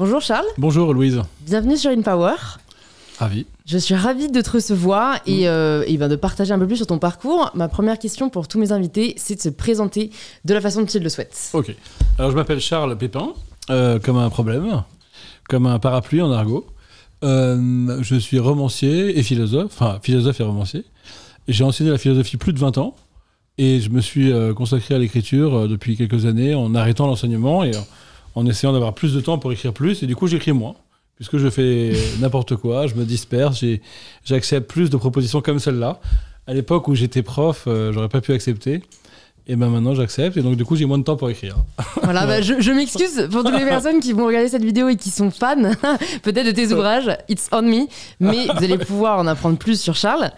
Bonjour Charles. Bonjour Louise. Bienvenue sur InPower. Ravi. Je suis ravie de te recevoir et, mm. euh, ben, de partager un peu plus sur ton parcours. Ma première question pour tous mes invités, c'est de se présenter de la façon dont ils le souhaitent. Ok. Alors je m'appelle Charles Pépin, euh, comme un problème, comme un parapluie en argot. Euh, je suis romancier et philosophe, enfin philosophe et romancier. J'ai enseigné la philosophie plus de 20 ans et je me suis consacré à l'écriture depuis quelques années en arrêtant l'enseignement et en en essayant d'avoir plus de temps pour écrire plus. Et du coup, j'écris moins, puisque je fais n'importe quoi, je me disperse, j'accepte plus de propositions comme celle-là. À l'époque où j'étais prof, euh, j'aurais pas pu accepter. Et ben maintenant j'accepte et donc du coup j'ai moins de temps pour écrire. Voilà, bah, je, m'excuse pour toutes les personnes qui vont regarder cette vidéo et qui sont fans peut-être de tes ouvrages, It's On Me, mais vous allez pouvoir en apprendre plus sur Charles.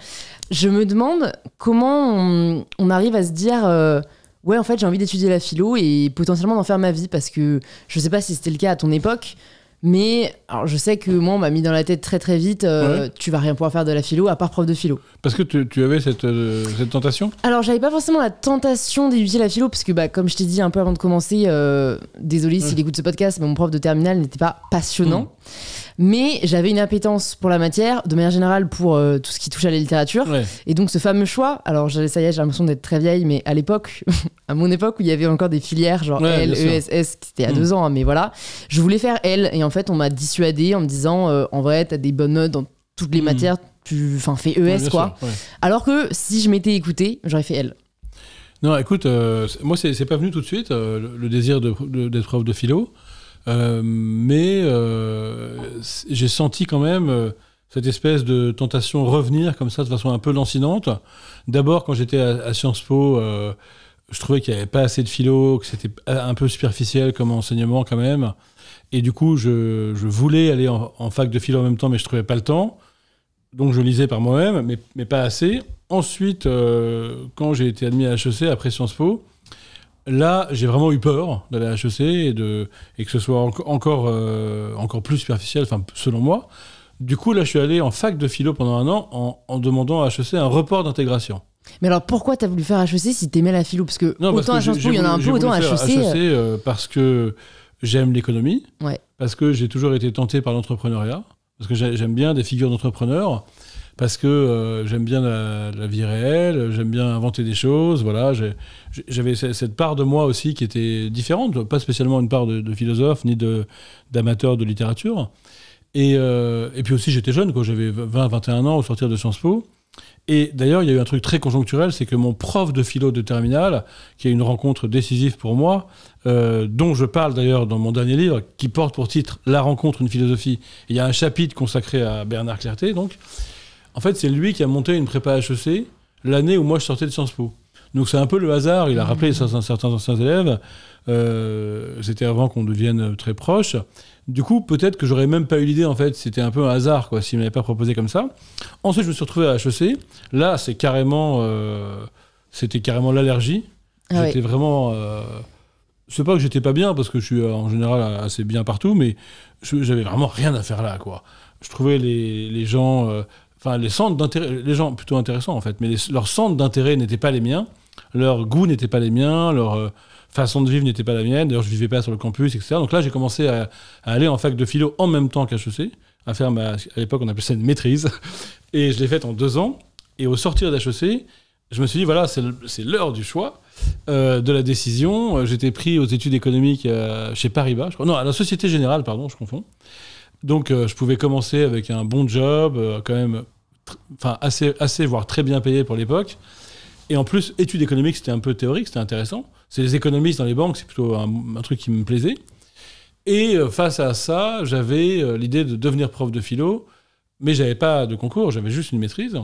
Je me demande comment on, arrive à se dire... Euh, ouais, en fait, j'ai envie d'étudier la philo et potentiellement d'en faire ma vie parce que je sais pas si c'était le cas à ton époque. Mais je sais que moi, on m'a mis dans la tête très très vite, euh, tu vas rien pouvoir faire de la philo à part prof de philo. Parce que tu, avais cette, euh, cette, tentation Alors j'avais pas forcément la tentation d'étudier la philo, parce que bah, comme je t'ai dit un peu avant de commencer, euh, désolé s'il écoute ce podcast, mais mon prof de terminale n'était pas passionnant. Mmh. Mais j'avais une appétence pour la matière, de manière générale pour euh, tout ce qui touche à la littérature. Et donc ce fameux choix, alors ça y est, j'ai l'impression d'être très vieille, mais à l'époque, à mon époque où il y avait encore des filières genre ESS, e qui c'était à mm. deux ans, hein, mais voilà, je voulais faire L. Et en fait, on m'a dissuadé en me disant, euh, en vrai, t'as des bonnes notes dans toutes les mm. matières, tu fais ES quoi. alors que si je m'étais écouté, j'aurais fait L. Non, écoute, euh, moi, c'est pas venu tout de suite, le, désir d'être de, prof de philo. Euh, mais euh, j'ai senti quand même euh, cette espèce de tentation revenir comme ça de façon un peu lancinante. D'abord, quand j'étais à, Sciences Po, je trouvais qu'il n'y avait pas assez de philo, que c'était un peu superficiel comme enseignement quand même. Et du coup, je, voulais aller en, fac de philo en même temps, mais je ne trouvais pas le temps. Donc je lisais par moi-même, mais, pas assez. Ensuite, quand j'ai été admis à HEC après Sciences Po, Là, j'ai vraiment eu peur d'aller à HEC et, et que ce soit encore, euh, encore plus superficiel, selon moi. Du coup, là, je suis allé en fac de philo pendant un an en, demandant à HEC un report d'intégration. Mais alors pourquoi tu as voulu faire HEC si tu t'aimais la philo Parce que autant à Sciences il y en a un peu, autant à HEC. HEC euh, euh, parce que j'aime l'économie, ouais. parce que j'ai toujours été tenté par l'entrepreneuriat, parce que j'aime bien des figures d'entrepreneurs parce que euh, j'aime bien la, vie réelle, j'aime bien inventer des choses. Voilà, j'avais cette part de moi aussi qui était différente, pas spécialement une part de, philosophe ni d'amateur de, littérature. Euh, et, puis aussi, j'étais jeune, j'avais 20-21 ans au sortir de Sciences Po. Et d'ailleurs, il y a eu un truc très conjoncturel, c'est que mon prof de philo de terminale, qui eu une rencontre décisive pour moi, euh, dont je parle d'ailleurs dans mon dernier livre, qui porte pour titre La rencontre, une philosophie, il y a un chapitre consacré à Bernard Clerté, donc, en fait, c'est lui qui a monté une prépa HEC l'année où moi je sortais de Sciences Po. Donc c'est un peu le hasard. Il a rappelé mhm. certains, anciens élèves. Euh, c'était avant qu'on devienne très proche. Du coup, peut-être que j'aurais même pas eu l'idée en fait. C'était un peu un hasard quoi. S'il m'avait pas proposé comme ça. Ensuite, je me suis retrouvé à HEC. Là, c'est carrément, euh, c'était carrément l'allergie. Ah j'étais vraiment. Euh, c'est pas que j'étais pas bien parce que je suis euh, en général assez bien partout, mais j'avais vraiment rien à faire là quoi. Je trouvais les gens enfin les centres d'intérêt, les gens plutôt intéressants en fait, mais leurs centres d'intérêt n'étaient pas les miens, leur goût n'étaient pas les miens, leur euh, façon de vivre n'était pas la mienne. D'ailleurs, je ne vivais pas sur le campus, etc. Donc là, j'ai commencé à, aller en fac de philo en même temps qu'HEC, à faire ma, à l'époque on appelait ça une maîtrise, et je l'ai faite en deux ans. Et au sortir d'HEC, je me suis dit voilà, c'est l'heure du choix. Euh, de la décision. J'étais pris aux études économiques euh, chez Paribas, je Non, à la Société Générale, pardon, je confonds. Donc euh, je pouvais commencer avec un bon job, euh, quand même enfin assez, assez, voire très bien payé pour l'époque. Et en plus, études économiques, c'était un peu théorique, c'était intéressant. C'est les économistes dans les banques, c'est plutôt un, truc qui me plaisait. Et euh, face à ça, j'avais l'idée de devenir prof de philo, mais j'avais pas de concours, j'avais juste une maîtrise.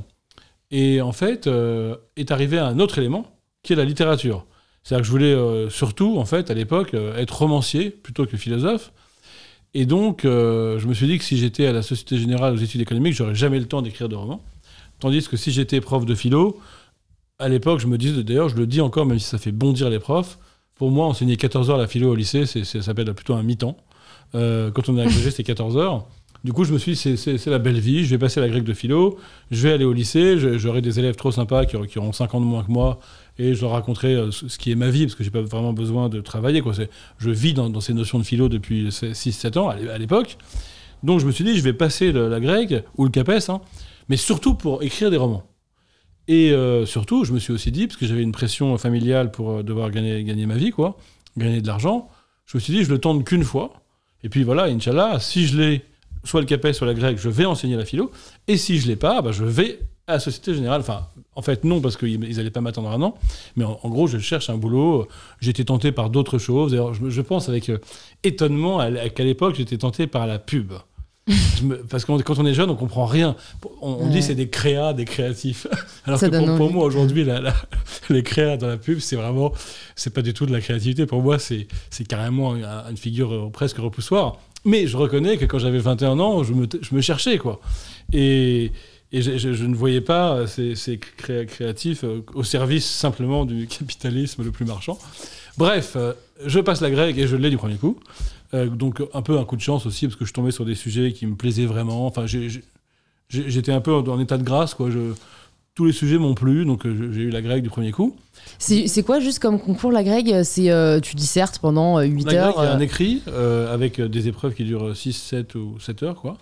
Et en fait, est arrivé un autre élément, qui est la littérature. C'est-à-dire que je voulais surtout, en fait, à l'époque, être romancier plutôt que philosophe. Et donc, euh, je me suis dit que si j'étais à la Société Générale aux études économiques, j'aurais jamais le temps d'écrire de romans. Tandis que si j'étais prof de philo, à l'époque, je me disais, d'ailleurs, je le dis encore, même si ça fait bondir les profs, pour moi, enseigner 14 heures la philo au lycée, ça s'appelle plutôt un mi-temps. Euh, quand on est agrégé, c'est 14 heures. Du coup, je me suis dit, c'est la belle vie, je vais passer la grecque de philo, je vais aller au lycée, j'aurai des élèves trop sympas qui, auront 5 ans de moins que moi et je leur raconterai euh, ce qui est ma vie, parce que j'ai pas vraiment besoin de travailler. Quoi. Je vis dans, ces notions de philo depuis 6-7 ans à l'époque. Donc je me suis dit, je vais passer la grecque ou le CAPES, hein, mais surtout pour écrire des romans. Et euh, surtout, je me suis aussi dit, parce que j'avais une pression familiale pour euh, devoir gagner, gagner ma vie, quoi, gagner de l'argent, je me suis dit, je le tente qu'une fois. Et puis voilà, Inch'Allah, si je l'ai, soit le CAPES, soit la grecque, je vais enseigner la philo. Et si je l'ai pas, bah, je vais la Société Générale. Enfin, en fait, non, parce qu'ils n'allaient pas m'attendre un an. Mais en, gros, je cherche un boulot. J'étais tenté par d'autres choses. je, pense avec euh, étonnement qu'à l'époque, j'étais tenté par la pub. parce que quand on est jeune, on ne comprend rien. On, dit c'est des créas, des créatifs. Alors que pour, moi aujourd'hui, les créas dans la pub, c'est vraiment, c'est pas du tout de la créativité. Pour moi, c'est carrément une, figure euh, presque repoussoire. Mais je reconnais que quand j'avais 21 ans, je me, je me cherchais quoi. Et, et je, ne voyais pas euh, ces, créatifs euh, au service simplement du capitalisme le plus marchand. Bref, euh, je passe la grecque et je l'ai du premier coup. donc un peu un coup de chance aussi, parce que je tombais sur des sujets qui me plaisaient vraiment. Enfin, j'étais un peu en état de grâce, quoi. Je, tous les sujets m'ont plu, donc j'ai eu la grecque du premier coup. C'est quoi juste comme concours la grecque C'est tu dissertes pendant 8 heures un écrit avec des épreuves qui durent 6, 7 ou 7 heures, quoi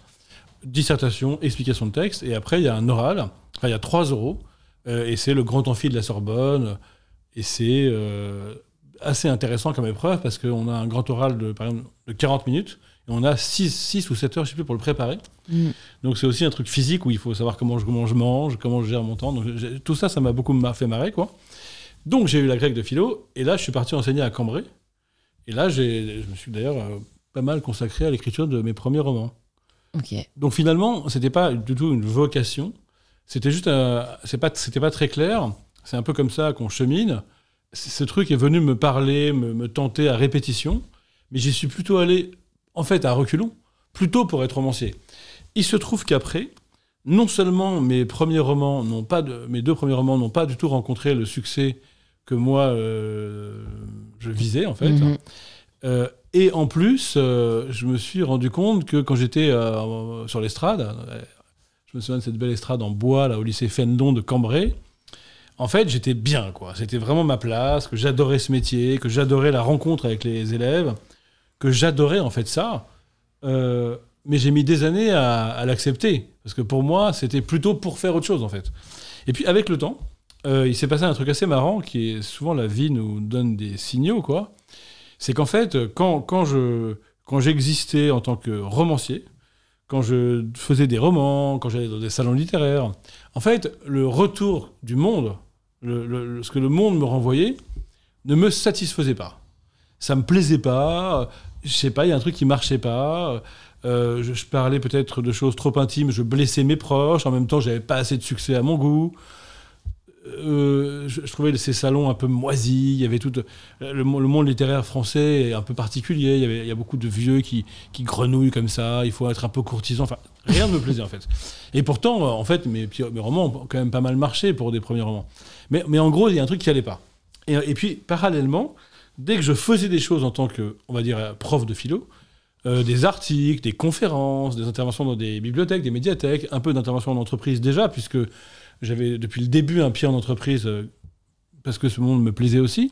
dissertation, explication de texte, et après, il y a un oral, il y a 3 euros, et c'est le grand amphi de la Sorbonne, et c'est euh, assez intéressant comme épreuve, parce qu'on a un grand oral de, par exemple, de 40 minutes, et on a 6, 6 ou 7 heures, je plus, pour le préparer. Mm. Donc c'est aussi un truc physique où il faut savoir comment je, je mange, comment je gère mon temps. Donc tout ça, ça m'a beaucoup fait marrer, quoi. Donc j'ai eu la grecque de philo, et là, je suis parti enseigner à Cambrai. Et là, je me suis d'ailleurs euh, pas mal consacré à l'écriture de mes premiers romans. Donc finalement, c'était pas du tout une vocation. C'était juste, euh, c'est pas, c'était pas très clair. C'est un peu comme ça qu'on chemine. Ce truc est venu me parler, me, tenter à répétition, mais j'y suis plutôt allé, en fait, à reculons, plutôt pour être romancier. Il se trouve qu'après, non seulement mes premiers romans n'ont pas mes deux premiers romans n'ont pas du tout rencontré le succès que moi euh, je visais en fait, mhm. euh, et en plus, euh, je me suis rendu compte que quand j'étais euh, sur l'estrade, euh, je me souviens de cette belle estrade en bois là au lycée Fendon de Cambrai. En fait, j'étais bien quoi. C'était vraiment ma place, que j'adorais ce métier, que j'adorais la rencontre avec les élèves, que j'adorais en fait ça. mais j'ai mis des années à, à l'accepter parce que pour moi, c'était plutôt pour faire autre chose en fait. Et puis avec le temps, il s'est passé un truc assez marrant qui est souvent la vie nous donne des signaux quoi c'est qu'en fait, quand, quand, j'existais en tant que romancier, quand je faisais des romans, quand j'allais dans des salons littéraires, en fait, le retour du monde, ce que le monde me renvoyait, ne me satisfaisait pas. Ça me plaisait pas, je sais pas, il y a un truc qui marchait pas. Euh, je, je, parlais peut-être de choses trop intimes, je blessais mes proches, en même temps, j'avais pas assez de succès à mon goût. Euh, je, trouvais ces salons un peu moisis. Il y avait tout euh, le, monde littéraire français un peu particulier. Il y, avait, a beaucoup de vieux qui, grenouillent comme ça. Il faut être un peu courtisan. Enfin, rien ne me plaisait en fait. Et pourtant, euh, en fait, mes, romans ont quand même pas mal marché pour des premiers romans. Mais, en gros, il y a un truc qui allait pas. Et, puis, parallèlement, dès que je faisais des choses en tant que, on va dire, prof de philo, des articles, des conférences, des interventions dans des bibliothèques, des médiathèques, un peu d'intervention en entreprise déjà, puisque j'avais depuis le début un pied en entreprise euh, parce que ce monde me plaisait aussi.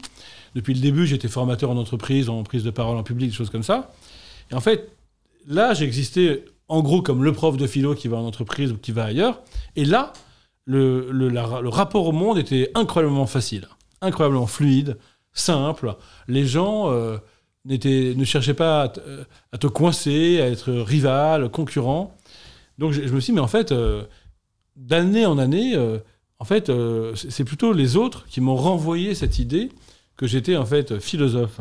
Depuis le début, j'étais formateur en entreprise, en prise de parole en public, des choses comme ça. Et en fait, là, j'existais en gros comme le prof de philo qui va en entreprise ou qui va ailleurs. Et là, le, le, rapport au monde était incroyablement facile, incroyablement fluide, simple. Les gens euh, n'étaient ne cherchaient pas euh, à, te coincer, à être rival, concurrent. Donc je, me suis dit, mais en fait, d'année en année, euh, en fait, euh, c'est plutôt les autres qui m'ont renvoyé cette idée que j'étais en fait philosophe.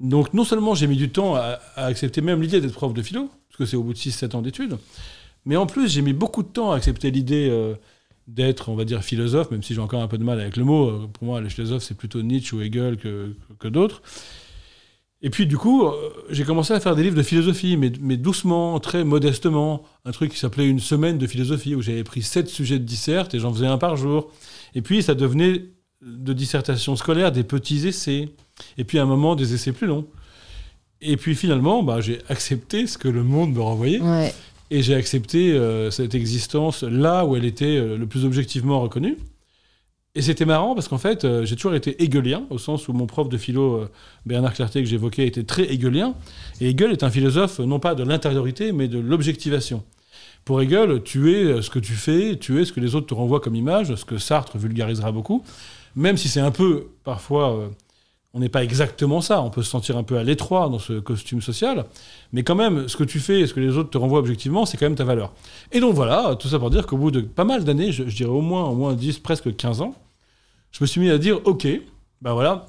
Donc non seulement j'ai mis du temps à, accepter même l'idée d'être prof de philo, parce que c'est au bout de 6-7 ans d'études, mais en plus j'ai mis beaucoup de temps à accepter l'idée euh, d'être, on va dire, philosophe, même si j'ai encore un peu de mal avec le mot. Pour moi, le philosophe, c'est plutôt Nietzsche ou Hegel que, que d'autres. Et puis, du coup, euh, j'ai commencé à faire des livres de philosophie, mais, doucement, très modestement. Un truc qui s'appelait Une semaine de philosophie, où j'avais pris sept sujets de dissertes et j'en faisais un par jour. Et puis, ça devenait de dissertations scolaires, des petits essais. Et puis, à un moment, des essais plus longs. Et puis, finalement, bah, j'ai accepté ce que le monde me renvoyait. Et j'ai accepté euh, cette existence là où elle était euh, le plus objectivement reconnue. Et c'était marrant parce qu'en fait, euh, j'ai toujours été hegelien, au sens où mon prof de philo, euh, Bernard Clarté, que j'évoquais, était très hegelien. Et Hegel est un philosophe, non pas de l'intériorité, mais de l'objectivation. Pour Hegel, tu es euh, ce que tu fais, tu es ce que les autres te renvoient comme image, ce que Sartre vulgarisera beaucoup, même si c'est un peu, parfois, on n'est pas exactement ça, on peut se sentir un peu à l'étroit dans ce costume social, mais quand même, ce que tu fais et ce que les autres te renvoient objectivement, c'est quand même ta valeur. Et donc voilà, tout ça pour dire qu'au bout de pas mal d'années, je, je dirais au moins, au moins 10, presque 15 ans, je me suis mis à dire, ok, ben voilà,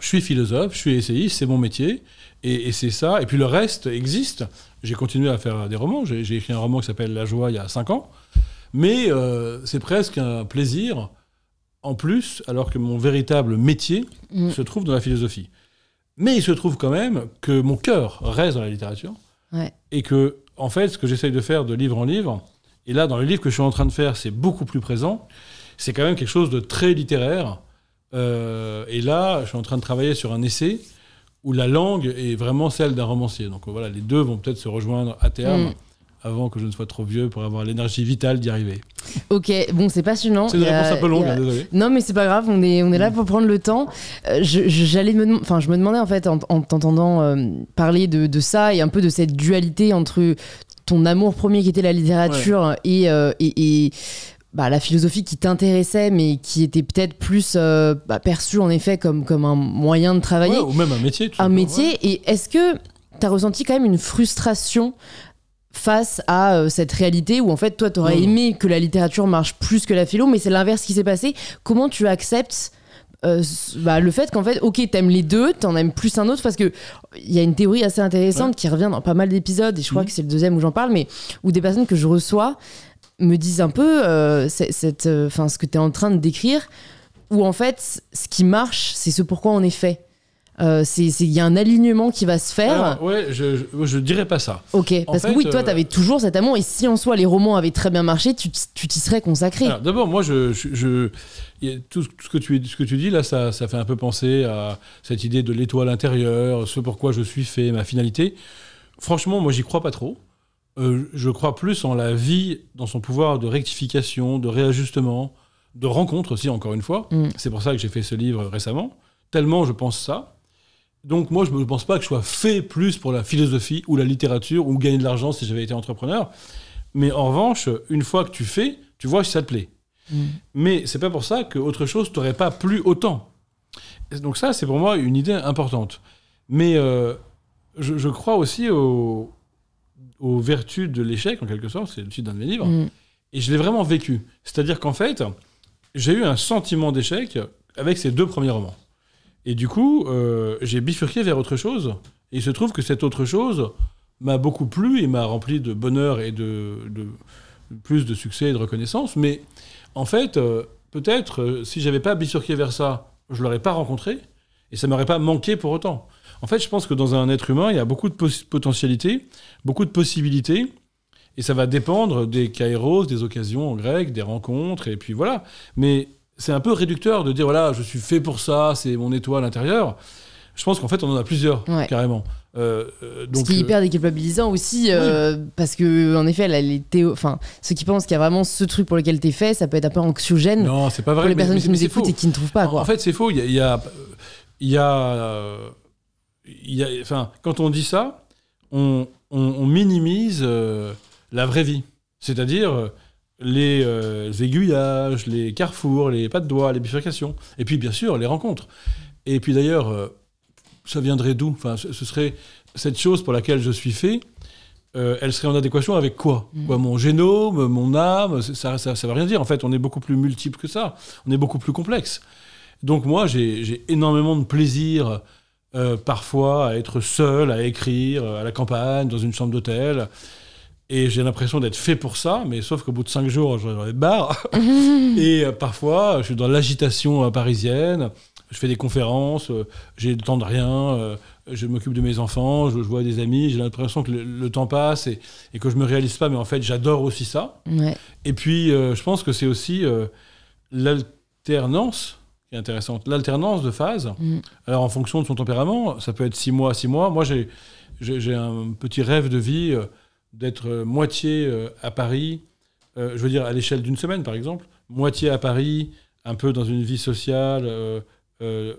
je suis philosophe, je suis essayiste, c'est mon métier, et, c'est ça. Et puis le reste existe. J'ai continué à faire des romans. J'ai écrit un roman qui s'appelle La Joie il y a 5 ans. Mais euh, c'est presque un plaisir en plus, alors que mon véritable métier mm. se trouve dans la philosophie. Mais il se trouve quand même que mon cœur reste dans la littérature. Et que, en fait, ce que j'essaye de faire de livre en livre, et là, dans le livre que je suis en train de faire, c'est beaucoup plus présent, c'est quand même quelque chose de très littéraire. Euh, et là, je suis en train de travailler sur un essai où la langue est vraiment celle d'un romancier. Donc voilà, les deux vont peut-être se rejoindre à terme. Mm. avant que je ne sois trop vieux pour avoir l'énergie vitale d'y arriver. Ok, bon, c'est passionnant. C'est une réponse un peu longue, hein, désolé. Non, mais c'est pas grave, on est, on est là mm. pour prendre le temps. Euh, j'allais me, enfin, je me demandais en fait, en, t'entendant euh, parler de, ça et un peu de cette dualité entre ton amour premier qui était la littérature et, et, bah, la philosophie qui t'intéressait, mais qui était peut-être plus euh, bah, perçue en effet comme, comme un moyen de travailler. ou même un métier. un métier. Et est-ce que tu as ressenti quand même une frustration face à euh, cette réalité où en fait, toi, tu aurais aimé que la littérature marche plus que la philo, mais c'est l'inverse qui s'est passé. Comment tu acceptes euh, bah, le fait qu'en fait, ok, t'aimes les deux, t'en aimes plus un autre, parce que il y a une théorie assez intéressante qui revient dans pas mal d'épisodes, et je crois mhm. que c'est le deuxième où j'en parle, mais où des personnes que je reçois me disent un peu euh, cette, euh, enfin, ce que tu es en train de décrire, où en fait, ce qui marche, c'est ce pourquoi on est fait. Euh, il y a un alignement qui va se faire. Alors, ouais, je, ne dirais pas ça. Ok, parce que oui, toi, tu avais toujours cet amour, et si en soi les romans avaient très bien marché, tu, t'y serais consacré. D'abord, moi, je, je tout, ce que tu, ce que tu dis là, ça, ça fait un peu penser à cette idée de l'étoile intérieure, ce pourquoi je suis fait, ma finalité. Franchement, moi, j'y crois pas trop. Euh, je crois plus en la vie, dans son pouvoir de rectification, de réajustement, de rencontre aussi, encore une fois. Mm. C'est pour ça que j'ai fait ce livre récemment. Tellement je pense ça. Donc moi, je ne pense pas que je sois fait plus pour la philosophie ou la littérature ou gagner de l'argent si j'avais été entrepreneur. Mais en revanche, une fois que tu fais, tu vois si ça te plaît. Mm. Mais c'est pas pour ça qu'autre chose t'aurait pas plu autant. Donc ça, c'est pour moi une idée importante. Mais euh, je, crois aussi au, aux vertus de l'échec, en quelque sorte, c'est le titre d'un de mes livres, mm. et je l'ai vraiment vécu. C'est-à-dire qu'en fait, j'ai eu un sentiment d'échec avec ces deux premiers romans. Et du coup, euh, j'ai bifurqué vers autre chose, et il se trouve que cette autre chose m'a beaucoup plu et m'a rempli de bonheur et de, plus de succès et de reconnaissance. Mais en fait, euh, peut-être, euh, si j'avais pas bifurqué vers ça, je l'aurais pas rencontré, et ça m'aurait pas manqué pour autant. En fait, je pense que dans un être humain, il y a beaucoup de potentialités, beaucoup de possibilités. Et ça va dépendre des kairos, des occasions en grec, des rencontres, et puis voilà. Mais c'est un peu réducteur de dire, voilà, je suis fait pour ça, c'est mon étoile intérieure. Je pense qu'en fait, on en a plusieurs, carrément. Euh, euh, donc, ce qui est euh, hyper décapabilisant aussi, parce que en effet, les enfin, ceux qui pensent qu'il y a vraiment ce truc pour lequel tu es fait, ça peut être un peu anxiogène. Non, c'est pas vrai. les mais, personnes qui nous écoutent et qui ne trouvent pas. Quoi. En fait, c'est faux. Il y a, il y a enfin, quand on dit ça, on, minimise euh, la vraie vie. C'est-à-dire euh, les euh, aiguillages, les carrefours, les pas de doigts, les bifurcations. Et puis, bien sûr, les rencontres. Et puis d'ailleurs, ça viendrait d'où enfin, ce, serait cette chose pour laquelle je suis fait. elle serait en adéquation avec quoi, mm. Mon génome, mon âme, ça, ça, ça, va rien dire. En fait, on est beaucoup plus multiple que ça. On est beaucoup plus complexe. Donc moi, j'ai énormément de plaisir euh, parfois à être seul, à écrire, euh, à la campagne, dans une chambre d'hôtel. Et j'ai l'impression d'être fait pour ça, mais sauf qu'au bout de cinq jours, je dans les et euh, parfois, je suis dans l'agitation parisienne. Je fais des conférences, j'ai le temps de rien, je m'occupe de mes enfants, je, vois des amis, j'ai l'impression que le, temps passe et, que je me réalise pas, mais en fait, j'adore aussi ça. Et puis, je pense que c'est aussi l'alternance intéressante. L'alternance de phase, mm. alors en fonction de son tempérament, ça peut être six mois, six mois. Moi, j'ai, un petit rêve de vie euh, d'être euh, moitié euh, à Paris, je veux dire à l'échelle d'une semaine par exemple, moitié à Paris, un peu dans une vie sociale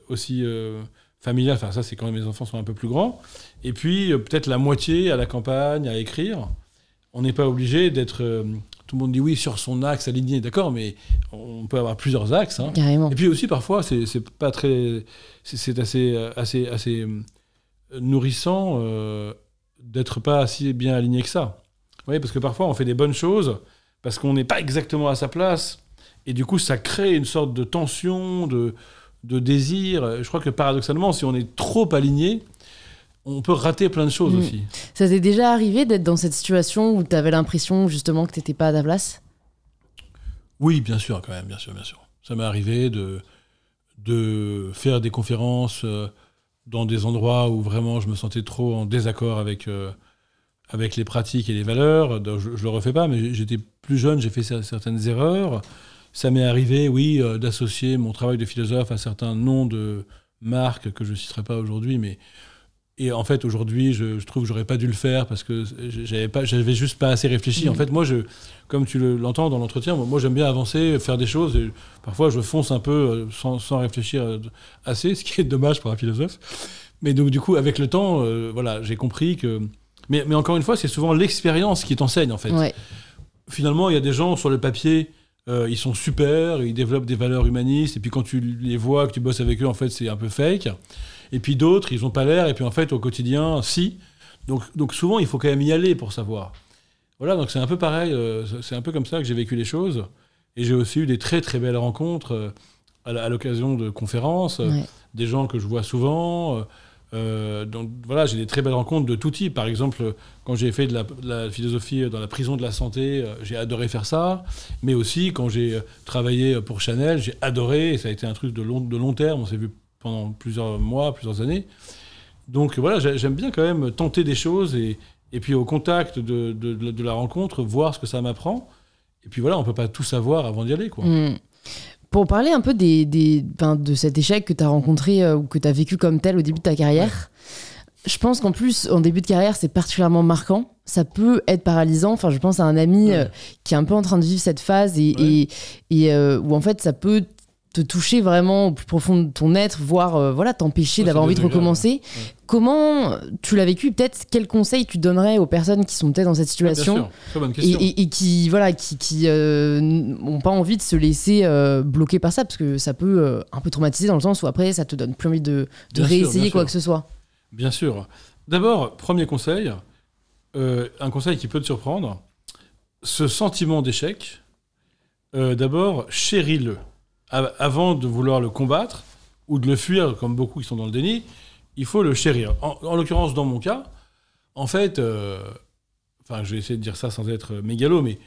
aussi familiale. Enfin, ça, c'est quand mes enfants sont un peu plus grands. Et puis, peut-être la moitié à la campagne, à écrire. On n'est pas obligé d'être tout le monde dit oui sur son axe aligné, d'accord, mais on peut avoir plusieurs axes. Hein. Carrément. Et puis aussi parfois, c'est pas très, c'est assez, assez, assez euh, nourrissant euh, d'être pas si bien aligné que ça. Vous parce que parfois on fait des bonnes choses parce qu'on n'est pas exactement à sa place, et du coup ça crée une sorte de tension, de, de désir. Je crois que paradoxalement, si on est trop aligné, on peut rater plein de choses mm. aussi. Ça t'est déjà arrivé d'être dans cette situation où tu avais l'impression justement que tu n'étais pas à ta place Oui, bien sûr, quand même, bien sûr, bien sûr. Ça m'est arrivé de, de faire des conférences euh, dans des endroits où vraiment je me sentais trop en désaccord avec, euh, avec les pratiques et les valeurs. Je ne le refais pas, mais j'étais plus jeune, j'ai fait certaines erreurs. Ça m'est arrivé, oui, euh, d'associer mon travail de philosophe à certains noms de marques que je ne citerai pas aujourd'hui, mais et en fait, aujourd'hui, je, trouve que j'aurais pas dû le faire parce que j'avais pas, j'avais juste pas assez réfléchi. En mm. fait, moi, je, comme tu l'entends dans l'entretien, moi, j'aime bien avancer, faire des choses. Et parfois, je fonce un peu euh, sans, réfléchir euh, assez, ce qui est dommage pour un philosophe. Mais donc, du coup, avec le temps, euh, voilà, j'ai compris que. Mais, encore une fois, c'est souvent l'expérience qui t'enseigne, en fait. Finalement, il y a des gens sur le papier. ils sont super, ils développent des valeurs humanistes, et puis quand tu les vois, que tu bosses avec eux, en fait, c'est un peu fake. Et puis d'autres, ils n'ont pas l'air. Et puis en fait, au quotidien, si. Donc, donc souvent, il faut quand même y aller pour savoir. Voilà, donc c'est un peu pareil. Euh, c'est un peu comme ça que j'ai vécu les choses. Et j'ai aussi eu des très très belles rencontres euh, à l'occasion de conférences, euh, des gens que je vois souvent. donc voilà, j'ai des très belles rencontres de tout type. Par exemple, quand j'ai fait de la, philosophie dans la prison de la santé, j'ai adoré faire ça. Mais aussi, quand j'ai travaillé pour Chanel, j'ai adoré. Et ça a été un truc de long, de long terme. On s'est vu pendant plusieurs mois, plusieurs années. Donc voilà, j'aime bien quand même tenter des choses et, puis au contact de, la rencontre, voir ce que ça m'apprend. Et puis voilà, on ne peut pas tout savoir avant d'y aller. Quoi. Hmm. Pour parler un peu des, de cet échec que tu as rencontré euh, ou que tu as vécu comme tel au début de ta carrière, je pense qu'en plus, en début de carrière, c'est particulièrement marquant. Ça peut être paralysant. Enfin, je pense à un ami euh, qui est un peu en train de vivre cette phase et, et, euh, où en fait, ça peut te toucher vraiment au plus profond de ton être, voire euh, voilà, t'empêcher d'avoir envie de recommencer. Comment tu l'as vécu Peut-être quel conseil tu donnerais aux personnes qui sont peut-être dans cette ah, situation et, qui voilà, qui, qui euh, pas envie de se laisser euh, bloquer par ça parce que ça peut un peu traumatiser dans le sens où après ça te donne plus envie de, réessayer quoi que ce soit. Bien sûr. D'abord, premier conseil, un conseil qui peut te surprendre, ce sentiment d'échec. D'abord, chéris-le avant de vouloir le combattre ou de le fuir, comme beaucoup qui sont dans le déni, il faut le chérir. En, l'occurrence, dans mon cas, en fait, euh, enfin, je vais essayer de dire ça sans être mégalo, mais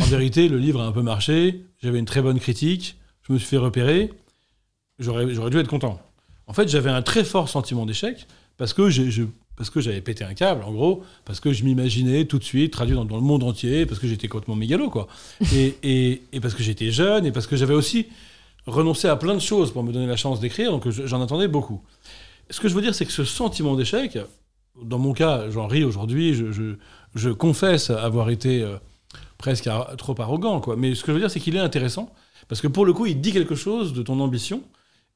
en vérité, le livre a un peu marché, j'avais une très bonne critique, je me suis fait repérer, j'aurais dû être content. En fait, j'avais un très fort sentiment d'échec parce que parce que j'avais pété un câble, en gros, parce que je m'imaginais tout de suite traduit dans, le monde entier, parce que j'étais complètement mégalo, quoi. et parce que j'étais jeune, et parce que j'avais aussi renoncer à plein de choses pour me donner la chance d'écrire, donc j'en attendais beaucoup. Ce que je veux dire, c'est que ce sentiment d'échec, dans mon cas, j'en ris aujourd'hui, je, je, confesse avoir été euh, presque trop arrogant, quoi. Mais ce que je veux dire, c'est qu'il est intéressant, parce que pour le coup, il dit quelque chose de ton ambition,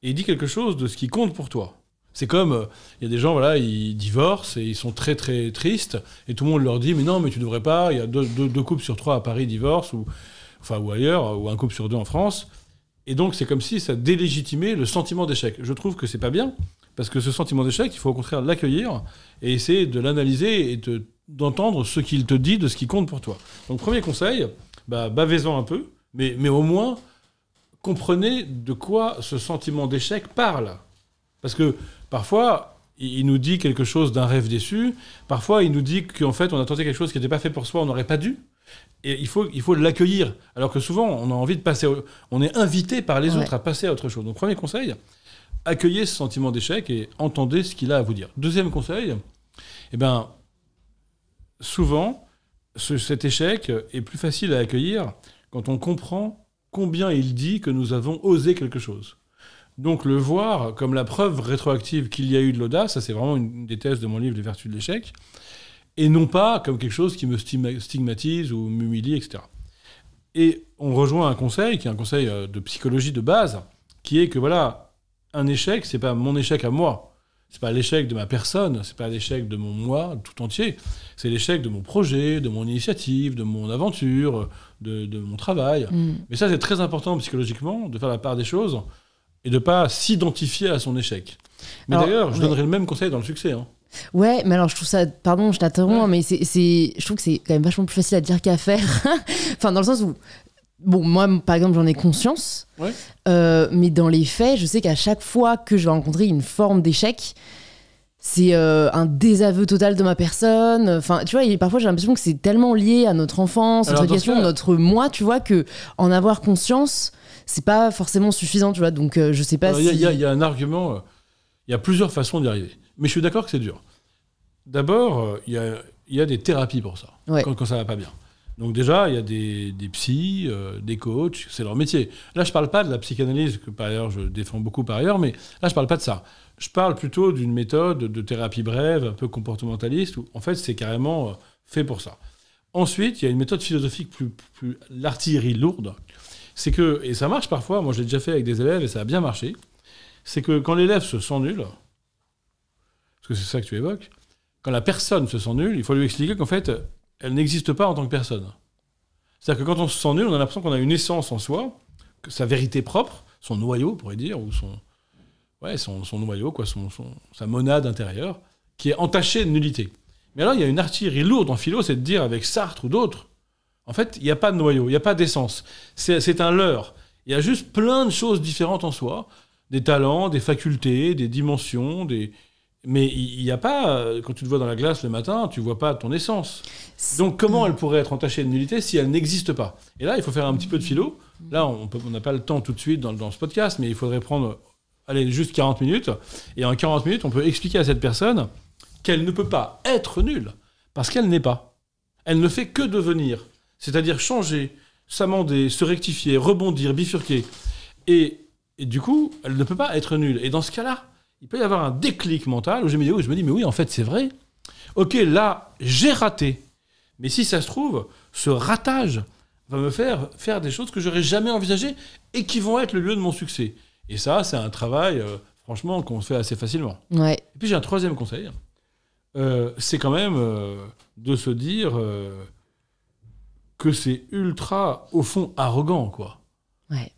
et il dit quelque chose de ce qui compte pour toi. C'est comme, euh, il y a des gens, voilà, ils divorcent et ils sont très très tristes, et tout le monde leur dit, mais non, mais tu devrais pas, il y a deux, deux, couples sur trois à Paris divorcent, ou, enfin, ou ailleurs, ou un couple sur deux en France. Et donc, c'est comme si ça délégitimait le sentiment d'échec. Je trouve que c'est pas bien, parce que ce sentiment d'échec, il faut au contraire l'accueillir et essayer de l'analyser et d'entendre ce qu'il te dit de ce qui compte pour toi. Donc, premier conseil, bah, bavez-en un peu, mais, mais au moins, comprenez de quoi ce sentiment d'échec parle. Parce que parfois, il nous dit quelque chose d'un rêve déçu, parfois, il nous dit qu'en fait, on a tenté quelque chose qui n'était pas fait pour soi, on n'aurait pas dû. Et il faut, l'accueillir. Alors que souvent, on a envie de passer. On est invité par les autres à passer à autre chose. Donc, premier conseil, accueillez ce sentiment d'échec et entendez ce qu'il a à vous dire. Deuxième conseil, eh ben, souvent, cet échec est plus facile à accueillir quand on comprend combien il dit que nous avons osé quelque chose. Donc le voir comme la preuve rétroactive qu'il y a eu de l'audace, ça c'est vraiment une des thèses de mon livre Les Vertus de l'échec, et non pas comme quelque chose qui me stigmatise ou m'humilie, etc. Et on rejoint un conseil qui est un conseil euh, de psychologie de base, qui est que voilà, un échec, c'est pas mon échec à moi, c'est pas l'échec de ma personne, c'est pas l'échec de mon moi tout entier, c'est l'échec de mon projet, de mon initiative, de mon aventure, de, mon travail. Mm. Mais ça, c'est très important psychologiquement de faire la part des choses et de pas s'identifier à son échec. Mais d'ailleurs, je donnerai le même conseil dans le succès. Hein. Ouais, mais alors je trouve ça, pardon, je t'attends mais c'est, je trouve que c'est quand même vachement plus facile à dire qu'à faire. enfin, dans le sens où, bon, moi, par exemple, j'en ai conscience, euh, mais dans les faits, je sais qu'à chaque fois que je vais rencontrer une forme d'échec, c'est euh, un désaveu total de ma personne. Enfin, tu vois, et parfois j'ai l'impression que c'est tellement lié à notre enfance, notre éducation, notre moi, tu vois, que en avoir conscience, c'est pas forcément suffisant, tu vois. Donc, euh, je sais pas. Il si... y, a un argument. Il y a plusieurs façons d'y arriver. Mais je suis d'accord que c'est dur. D'abord, euh, il y, a, des thérapies pour ça, quand, quand, ça va pas bien. Donc déjà, il y a des, psys, euh, des coachs, c'est leur métier. Là, je ne parle pas de la psychanalyse, que par ailleurs je défends beaucoup par ailleurs, mais là, je ne parle pas de ça. Je parle plutôt d'une méthode de thérapie brève, un peu comportementaliste, où en fait, c'est carrément euh, fait pour ça. Ensuite, il y a une méthode philosophique plus, plus l'artillerie lourde. C'est que, et ça marche parfois, moi j'ai déjà fait avec des élèves et ça a bien marché, c'est que quand l'élève se sent nul, parce que c'est ça que tu évoques, quand la personne se sent nulle, il faut lui expliquer qu'en fait, elle n'existe pas en tant que personne. C'est-à-dire que quand on se sent nul, on a l'impression qu'on a une essence en soi, que sa vérité propre, son noyau, on pourrait dire, ou son, ouais, son, son noyau, quoi, son, sa monade intérieure, qui est entachée de nullité. Mais alors, il y a une artillerie lourde en philo, c'est de dire avec Sartre ou d'autres, en fait, il n'y a pas de noyau, il n'y a pas d'essence. C'est un leurre. Il y a juste plein de choses différentes en soi, des talents, des facultés, des dimensions, des, mais il n'y a pas, euh, quand tu te vois dans la glace le matin, tu vois pas ton essence. Donc comment elle pourrait être entachée de nullité si elle n'existe pas Et là, il faut faire un petit peu de philo. Là, on n'a pas le temps tout de suite dans, dans, ce podcast, mais il faudrait prendre, allez, juste 40 minutes. Et en 40 minutes, on peut expliquer à cette personne qu'elle ne peut pas être nulle, parce qu'elle n'est pas. Elle ne fait que devenir, c'est-à-dire changer, s'amender, se rectifier, rebondir, bifurquer. et du coup, elle ne peut pas être nulle. Et dans ce cas-là, il peut y avoir un déclic mental où je me dis, oui, je me dis mais oui, en fait, c'est vrai. Ok, là, j'ai raté. Mais si ça se trouve, ce ratage va me faire faire des choses que j'aurais jamais envisagées et qui vont être le lieu de mon succès. Et ça, c'est un travail, euh, franchement, qu'on se fait assez facilement. Ouais. Et puis j'ai un troisième conseil. Hein. Euh, c'est quand même euh, de se dire que c'est ultra, au fond, arrogant, quoi.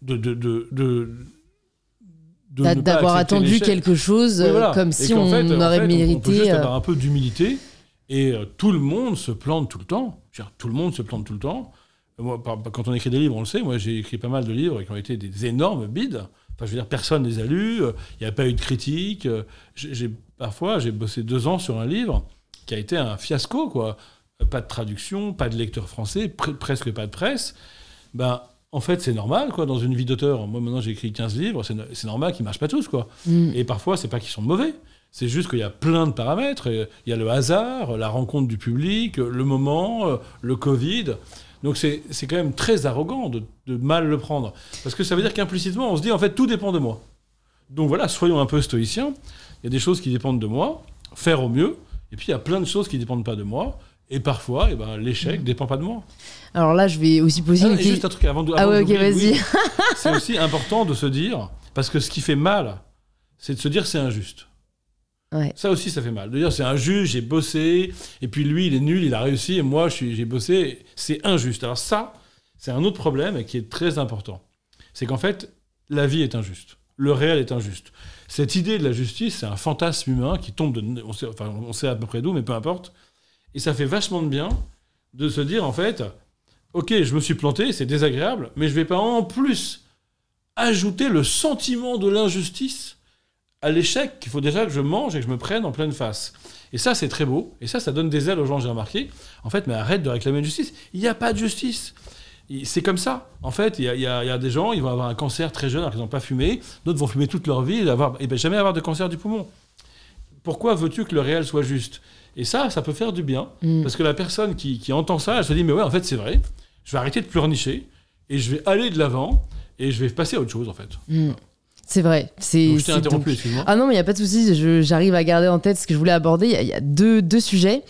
de, de, de d'avoir attendu quelque chose euh, comme si on, aurait mérité. Euh, un peu d'humilité et euh, tout le monde se plante tout le temps. tout le monde se plante tout le temps. quand on écrit des livres, on le sait. Moi, j'ai écrit pas mal de livres qui ont été des énormes bides. Enfin, je veux dire, personne ne les a lus. Il n'y a pas eu de critique. j'ai parfois, j'ai bossé deux ans sur un livre qui a été un fiasco, quoi. Pas de traduction, pas de lecteur français, presque pas de presse. Ben, en fait, c'est normal, quoi, dans une vie d'auteur. Moi, maintenant, j'ai écrit 15 livres, c'est normal qu'ils marchent pas tous, quoi. Mm. Et parfois, c'est pas qu'ils sont mauvais. C'est juste qu'il y a plein de paramètres. Il y a le hasard, la rencontre du public, le moment, euh, le Covid. Donc c'est quand même très arrogant de, de, mal le prendre. Parce que ça veut dire qu'implicitement, on se dit, en fait, tout dépend de moi. Donc voilà, soyons un peu stoïciens. Il y a des choses qui dépendent de moi, faire au mieux. Et puis il y a plein de choses qui ne dépendent pas de moi. Et parfois, eh ben, l'échec mm. dépend pas de moi. Alors là, je vais aussi poser ah, une question. Juste un truc avant de. ah ouais, ok, vas-y. c'est aussi important de se dire, parce que ce qui fait mal, c'est de se dire c'est injuste. Ouais. Ça aussi, ça fait mal. De dire c'est injuste, j'ai bossé, et puis lui, il est nul, il a réussi, et moi, j'ai bossé, c'est injuste. Alors ça, c'est un autre problème qui est très important. C'est qu'en fait, la vie est injuste. Le réel est injuste. Cette idée de la justice, c'est un fantasme humain qui tombe de. enfin, on sait à peu près d'où, mais peu importe et ça fait vachement de bien de se dire, en fait, ok, je me suis planté, c'est désagréable, mais je vais pas en plus ajouter le sentiment de l'injustice à l'échec qu'il faut déjà que je mange et que je me prenne en pleine face. Et ça, c'est très beau. Et ça, ça donne des ailes aux gens, j'ai remarqué. En fait, mais arrête de réclamer une justice. Il n'y a pas de justice. C'est comme ça. En fait, il y, a, des gens, ils vont avoir un cancer très jeune alors qu'ils n'ont pas fumé. D'autres vont fumer toute leur vie et, ne ben, jamais avoir de cancer du poumon. Pourquoi veux-tu que le réel soit juste et ça, ça peut faire du bien. Mm. Parce que la personne qui, entend ça, elle se dit, mais ouais, en fait, c'est vrai. Je vais arrêter de pleurnicher et je vais aller de l'avant et je vais passer à autre chose, en fait. Mm. C'est vrai. C'est, je t'ai interrompu, excuse-moi. Ah non, mais il n'y a pas de souci. J'arrive à garder en tête ce que je voulais aborder. Il y, a, deux, sujets.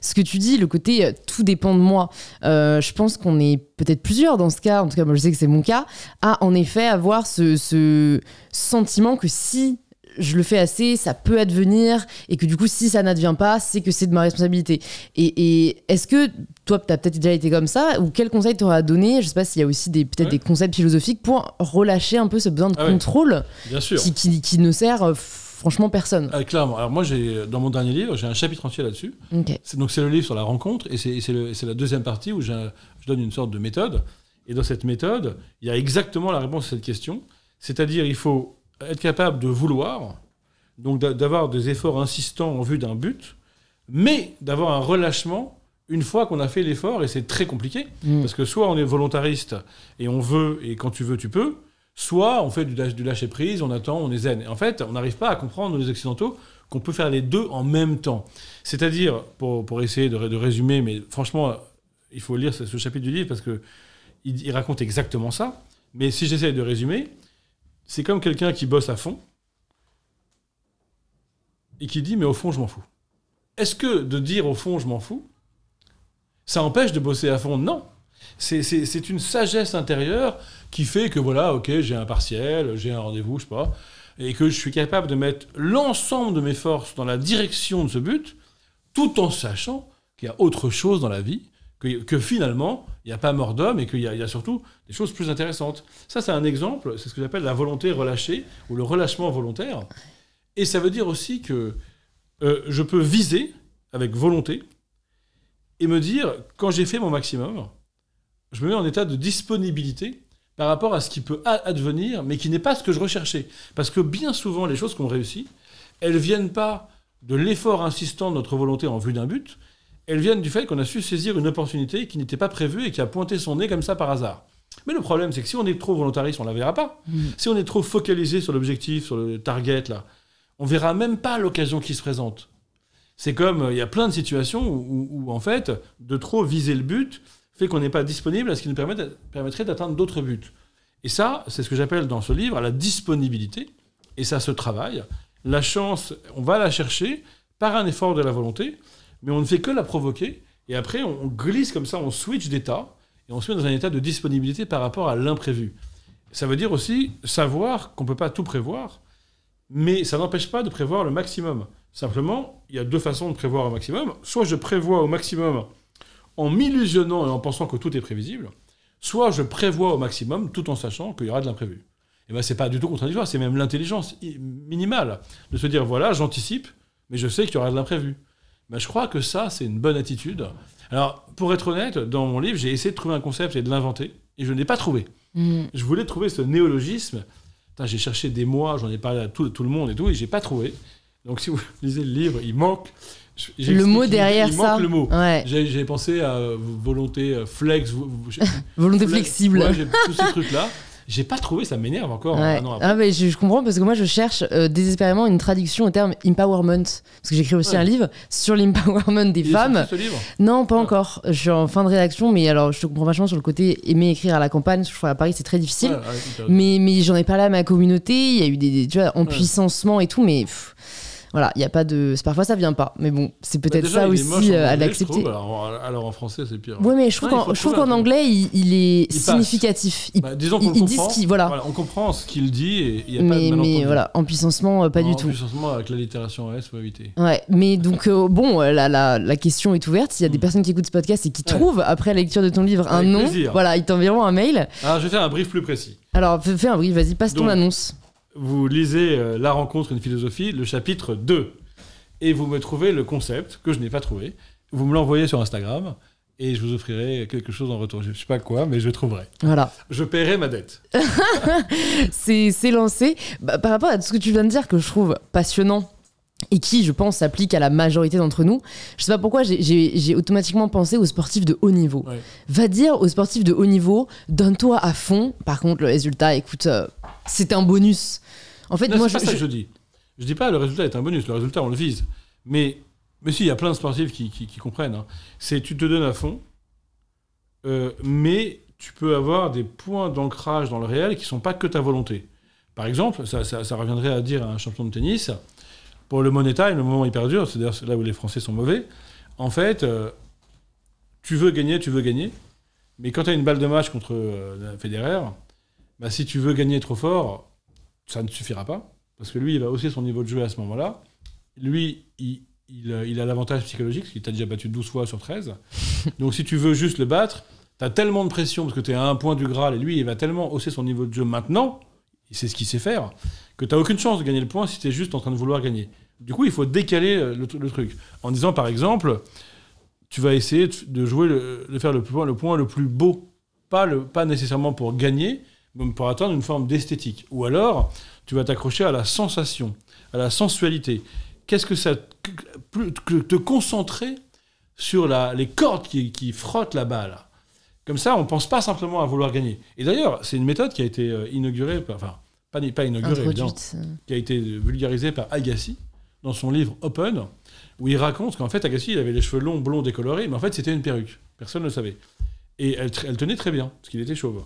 Ce que tu dis, le côté euh, tout dépend de moi. Euh, je pense qu'on est peut-être plusieurs dans ce cas, en tout cas, moi je sais que c'est mon cas, à en effet avoir ce, ce sentiment que si je le fais assez, ça peut advenir, et que du coup, si ça n'advient pas, c'est que c'est de ma responsabilité. Et, est-ce que toi, tu as peut-être déjà été comme ça, ou quel conseil t'auras donné Je sais pas s'il y a aussi peut-être des concepts philosophiques pour relâcher un peu ce besoin de ah contrôle Qui, ne sert euh, franchement personne. Ah, clairement. Alors moi, dans mon dernier livre, j'ai un chapitre entier là-dessus. Donc c'est le livre sur la rencontre, et c'est la deuxième partie où je donne une sorte de méthode. Et dans cette méthode, il y a exactement la réponse à cette question. C'est-à-dire, il faut être capable de vouloir, donc d'avoir des efforts insistants en vue d'un but, mais d'avoir un relâchement une fois qu'on a fait l'effort, et c'est très compliqué, mm. parce que soit on est volontariste et on veut, et quand tu veux, tu peux, soit on fait du, lâcher prise, on attend, on est zen. en fait, on n'arrive pas à comprendre, nous, les Occidentaux, qu'on peut faire les deux en même temps. C'est-à-dire, pour, essayer de, résumer, mais franchement, il faut lire ce, chapitre du livre parce qu'il raconte exactement ça. Mais si j'essaie de résumer, c'est comme quelqu'un qui bosse à fond et qui dit mais au fond je m'en fous. Est-ce que de dire au fond je m'en fous, ça empêche de bosser à fond Non. C'est une sagesse intérieure qui fait que voilà, ok, j'ai un partiel, j'ai un rendez-vous, je sais pas, et que je suis capable de mettre l'ensemble de mes forces dans la direction de ce but, tout en sachant qu'il y a autre chose dans la vie que, finalement, il n'y a pas mort d'homme et qu'il y, a surtout des choses plus intéressantes. Ça, c'est un exemple, c'est ce que j'appelle la volonté relâchée ou le relâchement volontaire. Et ça veut dire aussi que euh, je peux viser avec volonté et me dire, quand j'ai fait mon maximum, je me mets en état de disponibilité par rapport à ce qui peut advenir, mais qui n'est pas ce que je recherchais. Parce que bien souvent, les choses qu'on réussit, elles viennent pas de l'effort insistant de notre volonté en vue d'un but, elles viennent du fait qu'on a su saisir une opportunité qui n'était pas prévue et qui a pointé son nez comme ça par hasard. Mais le problème, c'est que si on est trop volontariste, on ne la verra pas. Mm. Si on est trop focalisé sur l'objectif, sur le target, là, on verra même pas l'occasion qui se présente. C'est comme, euh, il y a plein de situations où, où, en fait, de trop viser le but fait qu'on n'est pas disponible à ce qui nous permettrait d'atteindre d'autres buts. Et ça, c'est ce que j'appelle dans ce livre la disponibilité. Et ça se travaille. La chance, on va la chercher par un effort de la volonté mais on ne fait que la provoquer. Et après, on glisse comme ça, on switch d'état, et on se met dans un état de disponibilité par rapport à l'imprévu. Ça veut dire aussi savoir qu'on ne peut pas tout prévoir, mais ça n'empêche pas de prévoir le maximum. Simplement, il y a deux façons de prévoir au maximum. Soit je prévois au maximum en m'illusionnant et en pensant que tout est prévisible, soit je prévois au maximum tout en sachant qu'il y aura de l'imprévu. Et eh bien, c'est pas du tout contradictoire, c'est même l'intelligence minimale de se dire voilà, j'anticipe, mais je sais qu'il y aura de l'imprévu. Ben, je crois que ça, c'est une bonne attitude. Alors, pour être honnête, dans mon livre, j'ai essayé de trouver un concept et de l'inventer, et je ne l'ai pas trouvé. Hmm. Je voulais trouver ce néologisme. J'ai cherché des mois, j'en ai parlé à tout, le monde et tout, et j'ai pas trouvé. Donc, si vous lisez le livre, il manque. Le mot derrière ça. le mot. J'ai pensé à euh, euh, volonté flex. Volonté flexible. Ouais, tous ces trucs-là. J'ai pas trouvé, ça m'énerve encore. Ah, mais je, comprends parce que moi je cherche euh, désespérément une traduction au terme empowerment. Parce que j'écris aussi un livre sur l'empowerment des femmes. non, pas ah. encore. Je suis en fin de rédaction, mais alors je te comprends vachement sur le côté aimer écrire à la campagne. Je crois à Paris c'est très difficile. mais j'en ai parlé à ma communauté. Il y a eu des, tu vois, empuissancements et tout, mais. Voilà, il y a pas de. Parfois, ça vient pas. Mais bon, c'est peut-être bah, ça aussi euh, à l'accepter. Alors, en français, c'est pire. Oui, mais je trouve qu'en anglais, il, est significatif. Bah, disons qu'on comprend. voilà. On comprend ce qu'il dit mais, pas de Mais voilà, puissancement, euh, pas du du en tout. avec l'allitération S, faut éviter. Ouais, mais donc, euh, bon, la, la, question est ouverte. S'il y a des mm. personnes qui écoutent ce podcast et qui trouvent, après la lecture de ton livre, un nom, voilà, ils t'enverront un mail. Alors, ah, je vais faire un brief plus précis. Alors, fais un brief, vas-y, passe ton annonce vous lisez euh, La rencontre, une philosophie, le chapitre 2. Et vous me trouvez le concept que je n'ai pas trouvé. Vous me l'envoyez sur Instagram et je vous offrirai quelque chose en retour. Je ne sais pas quoi, mais je trouverai. Voilà. Je paierai ma dette. c'est lancé. Bah, par rapport à ce que tu viens de dire, que je trouve passionnant et qui, je pense, s'applique à la majorité d'entre nous. Je sais pas pourquoi, j'ai automatiquement pensé aux sportifs de haut niveau. Va dire aux sportifs de haut niveau, donne-toi à fond. Par contre, le résultat, écoute, euh, c'est un bonus. En fait, moi, je, pas ça je... que je dis. Je dis pas le résultat est un bonus. Le résultat, on le vise. Mais, mais si, il y a plein de sportifs qui, comprennent. Hein. C'est tu te donnes à fond, euh, mais tu peux avoir des points d'ancrage dans le réel qui sont pas que ta volonté. Par exemple, ça, ça reviendrait à dire à un champion de tennis. Pour le money le moment hyper dur, c'est d'ailleurs là où les Français sont mauvais, en fait, euh, tu veux gagner, tu veux gagner, mais quand tu as une balle de match contre euh, la Federer, bah, si tu veux gagner trop fort, ça ne suffira pas, parce que lui, il va hausser son niveau de jeu à ce moment-là. Lui, il, euh, a l'avantage psychologique, parce qu'il t'a déjà battu 12 fois sur 13. Donc si tu veux juste le battre, tu as tellement de pression parce que tu es à un point du Graal et lui, il va tellement hausser son niveau de jeu maintenant, et c'est ce qu'il sait faire, que tu n'as aucune chance de gagner le point si tu es juste en train de vouloir gagner. Du coup, il faut décaler euh, le, truc. En disant, par exemple, tu vas essayer de jouer, le, de faire le point, le point le plus beau. Pas, le, pas nécessairement pour gagner, mais pour atteindre une forme d'esthétique. Ou alors, tu vas t'accrocher à la sensation, à la sensualité. Qu'est-ce que ça. que te concentrer sur la, les cordes qui, frottent la balle. Comme ça, on ne pense pas simplement à vouloir gagner. Et d'ailleurs, c'est une méthode qui a été euh, inaugurée, enfin, pas, pas inauguré, qui a été vulgarisé par Agassi dans son livre Open, où il raconte qu'en fait, Agassi, il avait les cheveux longs, blonds, décolorés, mais en fait, c'était une perruque. Personne ne le savait. Et elle, tenait très bien, parce qu'il était chauve.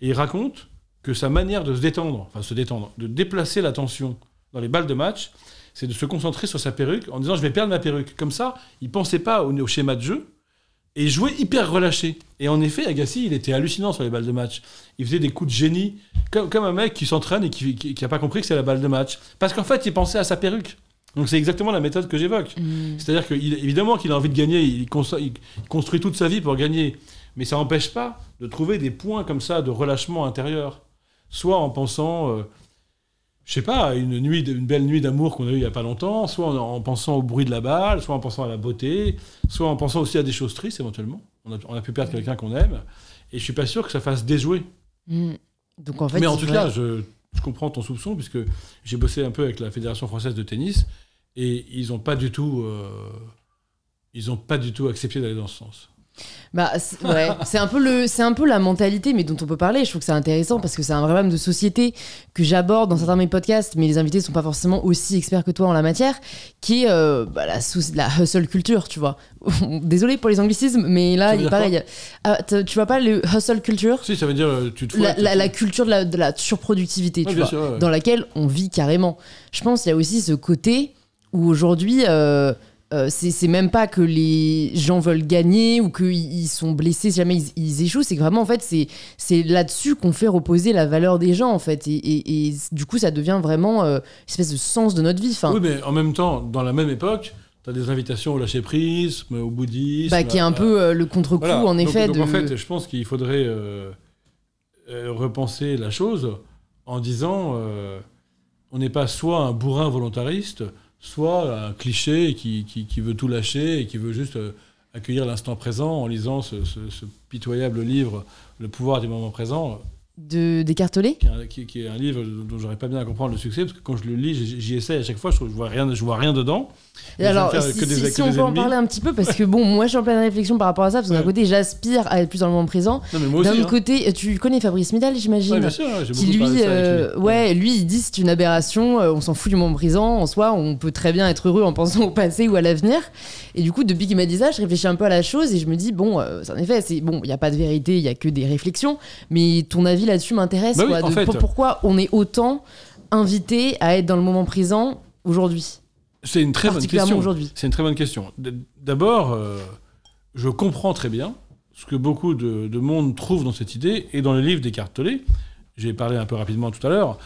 Et il raconte que sa manière de se détendre, enfin se détendre, de déplacer l'attention dans les balles de match, c'est de se concentrer sur sa perruque en disant je vais perdre ma perruque. Comme ça, il pensait pas au, au schéma de jeu, et jouait hyper relâché. Et en effet, Agassi, il était hallucinant sur les balles de match. Il faisait des coups de génie, comme, un mec qui s'entraîne et qui n'a pas compris que c'est la balle de match. Parce qu'en fait, il pensait à sa perruque. Donc c'est exactement la méthode que j'évoque. Mm. C'est-à-dire qu'évidemment qu'il a envie de gagner, il, construit, toute sa vie pour gagner. Mais ça n'empêche pas de trouver des points comme ça de relâchement intérieur. Soit en pensant... Euh, je sais pas, une, nuit, une belle nuit d'amour qu'on a eue il y a pas longtemps, soit en, pensant au bruit de la balle, soit en pensant à la beauté, soit en pensant aussi à des choses tristes éventuellement. On a, pu perdre quelqu'un qu'on aime, et je suis pas sûr que ça fasse déjouer. Hmm. Mais en tout cas, je, comprends ton soupçon puisque j'ai bossé un peu avec la fédération française de tennis et ils n'ont pas euh, pas du tout accepté d'aller dans ce sens. Bah, c'est, un peu le, c'est un peu la mentalité, mais dont on peut parler. Je trouve que c'est intéressant parce que c'est un vrai problème de société que j'aborde dans certains de mes podcasts, mais les invités sont pas forcément aussi experts que toi en la matière, qui est euh, bah, la, la, hustle culture, tu vois. Désolé pour les anglicismes, mais là, il pareil. Ah, tu vois pas le hustle culture Si, ça veut dire euh, tu te la, culture de la, surproductivité, tu vois, dans laquelle on vit carrément. Je pense qu'il y a aussi ce côté où aujourd'hui. Euh, euh, c'est même pas que les gens veulent gagner ou qu'ils sont blessés, jamais ils, échouent. C'est vraiment, en fait, c'est là-dessus qu'on fait reposer la valeur des gens, en fait. Et, du coup, ça devient vraiment euh, une espèce de sens de notre vie. Oui, mais en même temps, dans la même époque, tu as des invitations au lâcher-prise, au bouddhisme. Bah, qui est un peu euh, le contre-coup, en effet. Donc, en fait, je pense qu'il faudrait repenser la chose en disant on n'est pas soit un bourrin volontariste, soit un cliché qui, veut tout lâcher et qui veut juste euh, accueillir l'instant présent en lisant ce, ce pitoyable livre Le pouvoir du moment présent de d'écarteler qui, qui, est un livre dont j'aurais pas bien à comprendre le succès parce que quand je le lis j'y essaie à chaque fois je, vois rien je vois rien dedans et alors si, on peut en parler un petit peu parce que bon moi je suis en pleine réflexion par rapport à ça parce que d'un côté j'aspire à être plus dans le moment présent d'un autre hein. côté tu connais Fabrice Midal j'imagine bien sûr, qui lui, euh, ouais lui il dit c'est une aberration euh, on s'en fout du moment présent en soi on peut très bien être heureux en pensant au passé ou à l'avenir et du coup depuis qu'il m'a dit ça je réfléchis un peu à la chose et je me dis bon en euh, effet c'est bon il n'y a pas de vérité il y a que des réflexions mais ton avis là-dessus m'intéresse. Bah pourquoi on est autant invité à être dans le moment présent aujourd'hui C'est une très bonne question. C'est une très bonne question. D'abord, euh, je comprends très bien ce que beaucoup de, monde trouve dans cette idée et dans le livre des Tollé. J'ai parlé un peu rapidement tout à l'heure.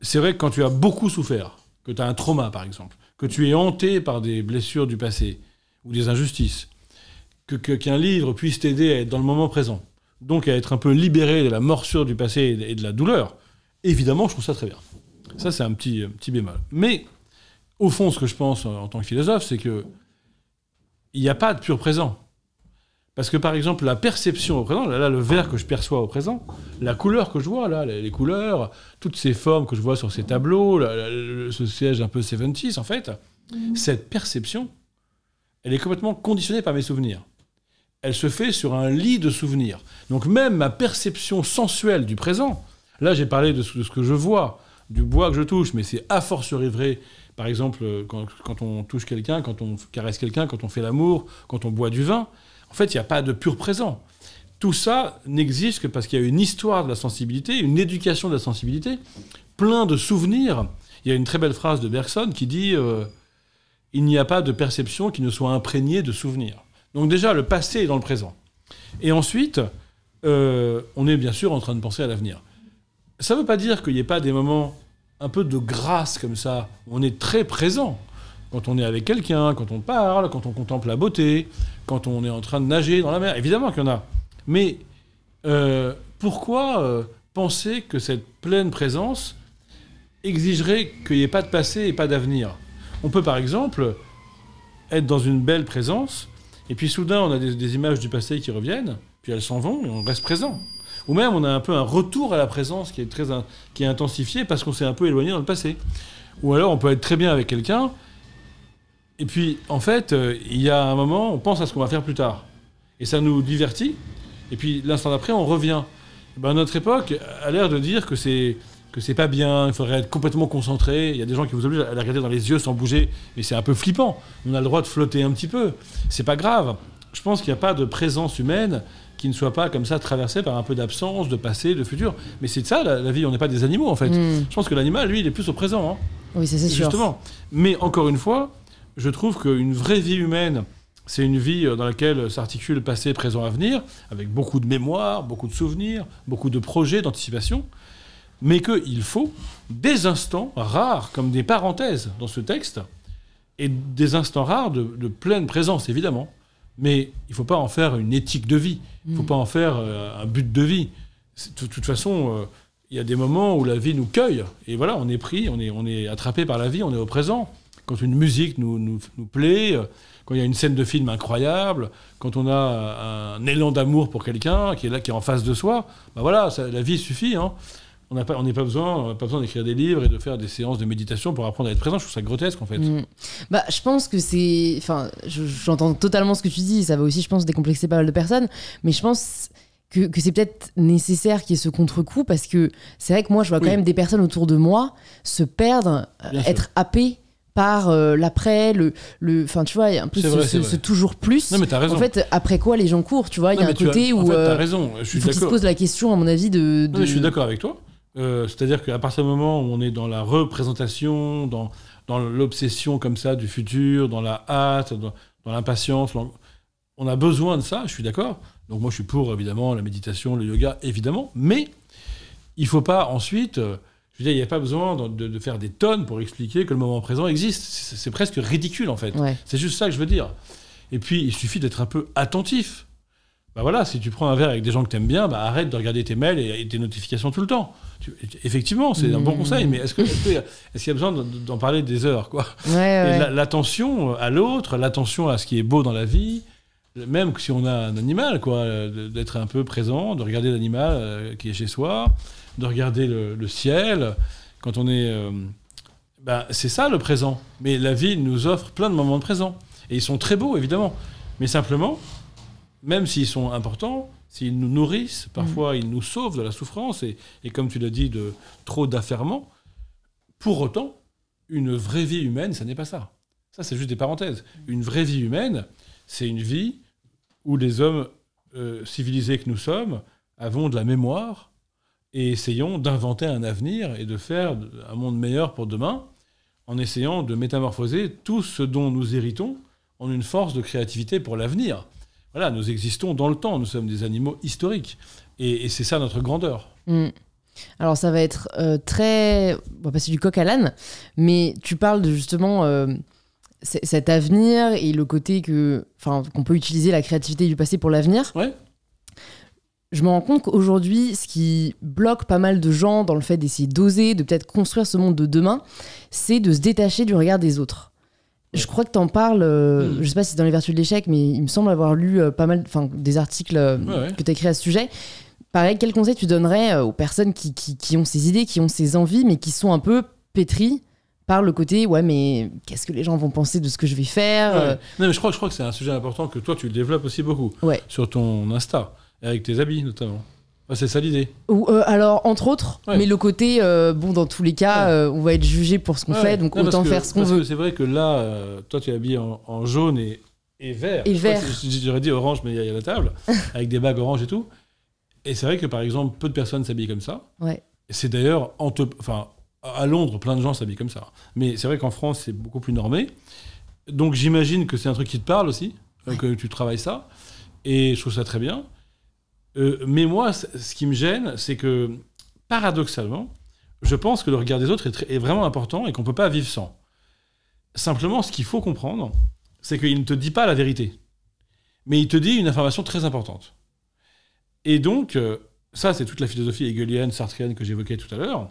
C'est vrai que quand tu as beaucoup souffert, que tu as un trauma par exemple, que tu es hanté par des blessures du passé ou des injustices, qu'un que, qu'un livre puisse t'aider à être dans le moment présent, donc à être un peu libéré de la morsure du passé et de la douleur, évidemment, je trouve ça très bien. Ça, c'est un petit, petit bémol. Mais, au fond, ce que je pense en tant que philosophe, c'est que il n'y a pas de pur présent. Parce que, par exemple, la perception au présent, là, le verre que je perçois au présent, la couleur que je vois, là, les, couleurs, toutes ces formes que je vois sur ces tableaux, ce siège un peu 70 en fait, mmh. cette perception, elle est complètement conditionnée par mes souvenirs elle se fait sur un lit de souvenirs. Donc même ma perception sensuelle du présent, là j'ai parlé de ce, que je vois, du bois que je touche, mais c'est à force rêver. par exemple, quand, on touche quelqu'un, quand on caresse quelqu'un, quand on fait l'amour, quand on boit du vin, en fait, il n'y a pas de pur présent. Tout ça n'existe que parce qu'il y a une histoire de la sensibilité, une éducation de la sensibilité, plein de souvenirs. Il y a une très belle phrase de Bergson qui dit euh, Il n'y a pas de perception qui ne soit imprégnée de souvenirs. Donc déjà, le passé est dans le présent. Et ensuite, euh, on est bien sûr en train de penser à l'avenir. Ça ne veut pas dire qu'il n'y ait pas des moments un peu de grâce comme ça, où on est très présent. Quand on est avec quelqu'un, quand on parle, quand on contemple la beauté, quand on est en train de nager dans la mer, évidemment qu'il y en a. Mais euh, pourquoi euh, penser que cette pleine présence exigerait qu'il n'y ait pas de passé et pas d'avenir On peut par exemple être dans une belle présence et puis soudain, on a des, images du passé qui reviennent, puis elles s'en vont, et on reste présent. Ou même, on a un peu un retour à la présence qui est, très, qui est intensifié parce qu'on s'est un peu éloigné dans le passé. Ou alors, on peut être très bien avec quelqu'un, et puis, en fait, euh, il y a un moment, on pense à ce qu'on va faire plus tard. Et ça nous divertit, et puis l'instant d'après, on revient. Ben, notre époque a l'air de dire que c'est c'est pas bien, il faudrait être complètement concentré. Il y a des gens qui vous obligent à la regarder dans les yeux sans bouger, et c'est un peu flippant. On a le droit de flotter un petit peu, c'est pas grave. Je pense qu'il n'y a pas de présence humaine qui ne soit pas comme ça traversée par un peu d'absence, de passé, de futur. Mais c'est ça la, vie, on n'est pas des animaux en fait. Hmm. Je pense que l'animal, lui, il est plus au présent. Hein. Oui, c'est sûr. Justement. Mais encore une fois, je trouve qu'une vraie vie humaine, c'est une vie euh, dans laquelle s'articule passé, présent, avenir, avec beaucoup de mémoire, beaucoup de souvenirs, beaucoup de projets, d'anticipation mais qu'il faut des instants rares, comme des parenthèses dans ce texte, et des instants rares de, pleine présence, évidemment. Mais il ne faut pas en faire une éthique de vie, il ne faut mm. pas en faire euh, un but de vie. De, toute façon, euh, il y a des moments où la vie nous cueille, et voilà, on est pris, on est, on est attrapé par la vie, on est au présent. Quand une musique nous, nous, plaît, euh, quand il y a une scène de film incroyable, quand on a un élan d'amour pour quelqu'un qui est là, qui est en face de soi, ben voilà, la vie suffit. Hein. On n'a pas, on pas besoin, pas besoin d'écrire des livres et de faire des séances de méditation pour apprendre à être présent. Je trouve ça grotesque en fait. Mm. Bah, je pense que c'est, enfin, j'entends totalement ce que tu dis. Ça va aussi, je pense, décomplexer pas mal de personnes. Mais je pense que, que c'est peut-être nécessaire qu'il y ait ce contre-coup parce que c'est vrai que moi, je vois quand même des personnes autour de moi se perdre, euh, être happées par euh, l'après, le, le, enfin tu vois, il y a un peu ce, toujours plus. Non, mais as raison. En fait, après quoi les gens courent, tu vois, il y a un côté où en fait, as euh, raison. Je suis il faut qu'ils la question, à mon avis, de. je suis d'accord avec toi. Euh, c'est-à-dire qu'à partir du moment où on est dans la représentation, dans, l'obsession comme ça du futur, dans la hâte, dans, l'impatience, on a besoin de ça, je suis d'accord. Donc moi je suis pour évidemment la méditation, le yoga, évidemment, mais il faut pas ensuite... Euh, je veux dire, il n'y a pas besoin de, faire des tonnes pour expliquer que le moment présent existe. C'est presque ridicule, en fait. C'est juste ça que je veux dire. Et puis, il suffit d'être un peu attentif bah voilà, si tu prends un verre avec des gens que tu aimes bien, bah arrête de regarder tes mails et, tes notifications tout le temps. effectivement, c'est un bon hmm. conseil, mais est-ce qu'il est est y a besoin d'en parler des heures quoi L'attention euh, à l'autre, l'attention à ce qui est beau dans la vie, même si on a un animal, quoi, euh, d'être un peu présent, de regarder l'animal euh, qui est chez soi, de regarder le, ciel, quand on est... Bah, c'est ça le présent. Mais la vie nous offre plein de moments de présent. Et ils sont très beaux, évidemment. Mais simplement, même s'ils sont importants, s'ils nous nourrissent, parfois mm. ils nous sauvent de la souffrance et, comme tu l'as dit, de trop d'affairements, pour autant, une vraie vie humaine, ce n'est pas ça. Ça, c'est juste des parenthèses. Mm. Une vraie vie humaine, c'est une vie où les hommes euh, civilisés que nous sommes avons de la mémoire et essayons d'inventer un avenir et de faire un monde meilleur pour demain en essayant de métamorphoser tout ce dont nous héritons en une force de créativité pour l'avenir. Voilà, nous existons dans le temps, nous sommes des animaux historiques. Et, c'est ça notre grandeur. Mm. Alors ça va être euh, très... On va passer du coq à l'âne, mais tu parles de justement euh, cet avenir et le côté que, qu'on peut utiliser la créativité du passé pour l'avenir. Ouais. Je me rends compte qu'aujourd'hui, ce qui bloque pas mal de gens dans le fait d'essayer d'oser, de peut-être construire ce monde de demain, c'est de se détacher du regard des autres. Je crois que tu en parles, euh, hmm. je sais pas si c'est dans les vertus de l'échec, mais il me semble avoir lu euh, pas mal des articles euh, que écrits à ce sujet. Pareil, quel conseil tu donnerais aux personnes qui, ont ces idées, qui ont ces envies, mais qui sont un peu pétries par le côté ouais mais qu'est-ce que les gens vont penser de ce que je vais faire Non mais je crois, je crois que c'est un sujet important que toi tu le développes aussi beaucoup sur ton Insta, avec tes habits notamment c'est ça l'idée. Ou, euh, alors, entre autres, mais le côté, euh, bon, dans tous les cas, euh, on va être jugé pour ce qu'on fait, donc autant faire ce qu'on veut. C'est vrai que là, toi, tu es habillé en, jaune et, vert. Et vert. J'aurais dit orange, mais il y, a la table, avec des bagues orange et tout. Et c'est vrai que, par exemple, peu de personnes s'habillent comme ça. Ouais. C'est d'ailleurs, enfin, à Londres, plein de gens s'habillent comme ça. Mais c'est vrai qu'en France, c'est beaucoup plus normé. Donc, j'imagine que c'est un truc qui te parle aussi, que tu travailles ça. Et je trouve ça très bien. Euh, mais moi, ce qui me gêne, c'est que paradoxalement, je pense que le regard des autres est, vraiment important et qu'on ne peut pas vivre sans. Simplement, ce qu'il faut comprendre, c'est qu'il ne te dit pas la vérité, mais il te dit une information très importante. Et donc, euh, ça, c'est toute la philosophie hegelienne, sartrienne que j'évoquais tout à l'heure.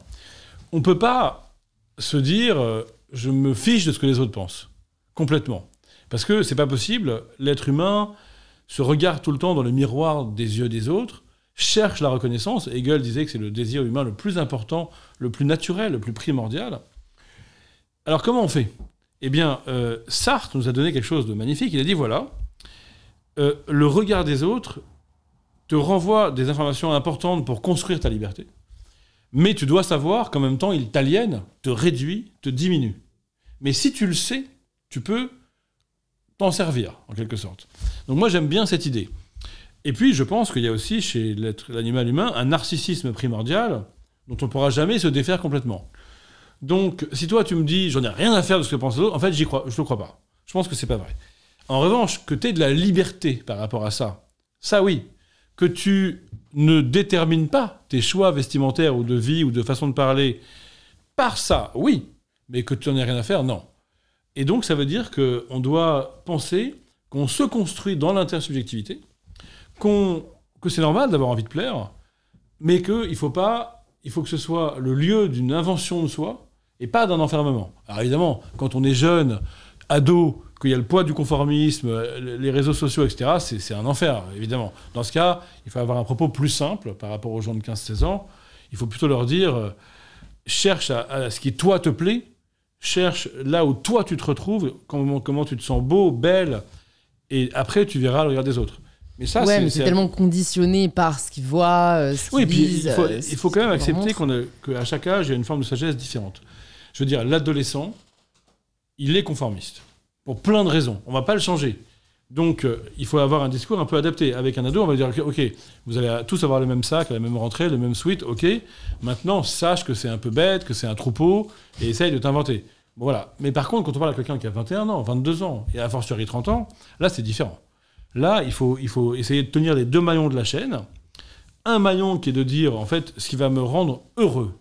On ne peut pas se dire euh, je me fiche de ce que les autres pensent, complètement. Parce que c'est pas possible, l'être humain se regarde tout le temps dans le miroir des yeux des autres, cherche la reconnaissance. Hegel disait que c'est le désir humain le plus important, le plus naturel, le plus primordial. Alors comment on fait Eh bien, euh, Sartre nous a donné quelque chose de magnifique. Il a dit, voilà, euh, le regard des autres te renvoie des informations importantes pour construire ta liberté, mais tu dois savoir qu'en même temps, il t'aliène, te réduit, te diminue. Mais si tu le sais, tu peux t'en servir, en quelque sorte. Donc moi, j'aime bien cette idée. Et puis, je pense qu'il y a aussi chez l'animal humain un narcissisme primordial dont on ne pourra jamais se défaire complètement. Donc, si toi, tu me dis, j'en ai rien à faire de ce que pensent autres », en fait, j'y crois, je ne le crois pas. Je pense que ce n'est pas vrai. En revanche, que tu aies de la liberté par rapport à ça, ça oui. Que tu ne détermines pas tes choix vestimentaires ou de vie ou de façon de parler par ça, oui. Mais que tu n'en aies rien à faire, non. Et donc, ça veut dire qu'on doit penser qu'on se construit dans l'intersubjectivité, que c'est normal d'avoir envie de plaire, mais qu'il faut pas, il faut que ce soit le lieu d'une invention de soi et pas d'un enfermement. Alors évidemment, quand on est jeune, ado, qu'il y a le poids du conformisme, euh, les réseaux sociaux, etc., c'est, un enfer, évidemment. Dans ce cas, il faut avoir un propos plus simple par rapport aux gens de 15-16 ans. Il faut plutôt leur dire, euh, cherche à ce qui, toi, te plaît, Cherche là où toi tu te retrouves, comment, comment tu te sens beau, belle, et après tu verras le regard des autres. Mais ça, c'est tellement conditionné par ce qu'ils voient, euh, ce oui, puis il faut, euh, quand même accepter qu'à chaque âge, il y a une forme de sagesse différente. Je veux dire, l'adolescent, il est conformiste. Pour plein de raisons. On va pas le changer. Donc, euh, il faut avoir un discours un peu adapté. Avec un ado, on va dire OK, vous allez tous avoir le même sac, la même rentrée, le même suite, OK. Maintenant, sache que c'est un peu bête, que c'est un troupeau, et essaye de t'inventer. voilà. Mais par contre, quand on parle à quelqu'un qui a 21 ans, 22 ans, et à fortiori 30 ans, là, c'est différent. Là, il faut, essayer de tenir les deux maillons de la chaîne. Un maillon qui est de dire, en fait, ce qui va me rendre heureux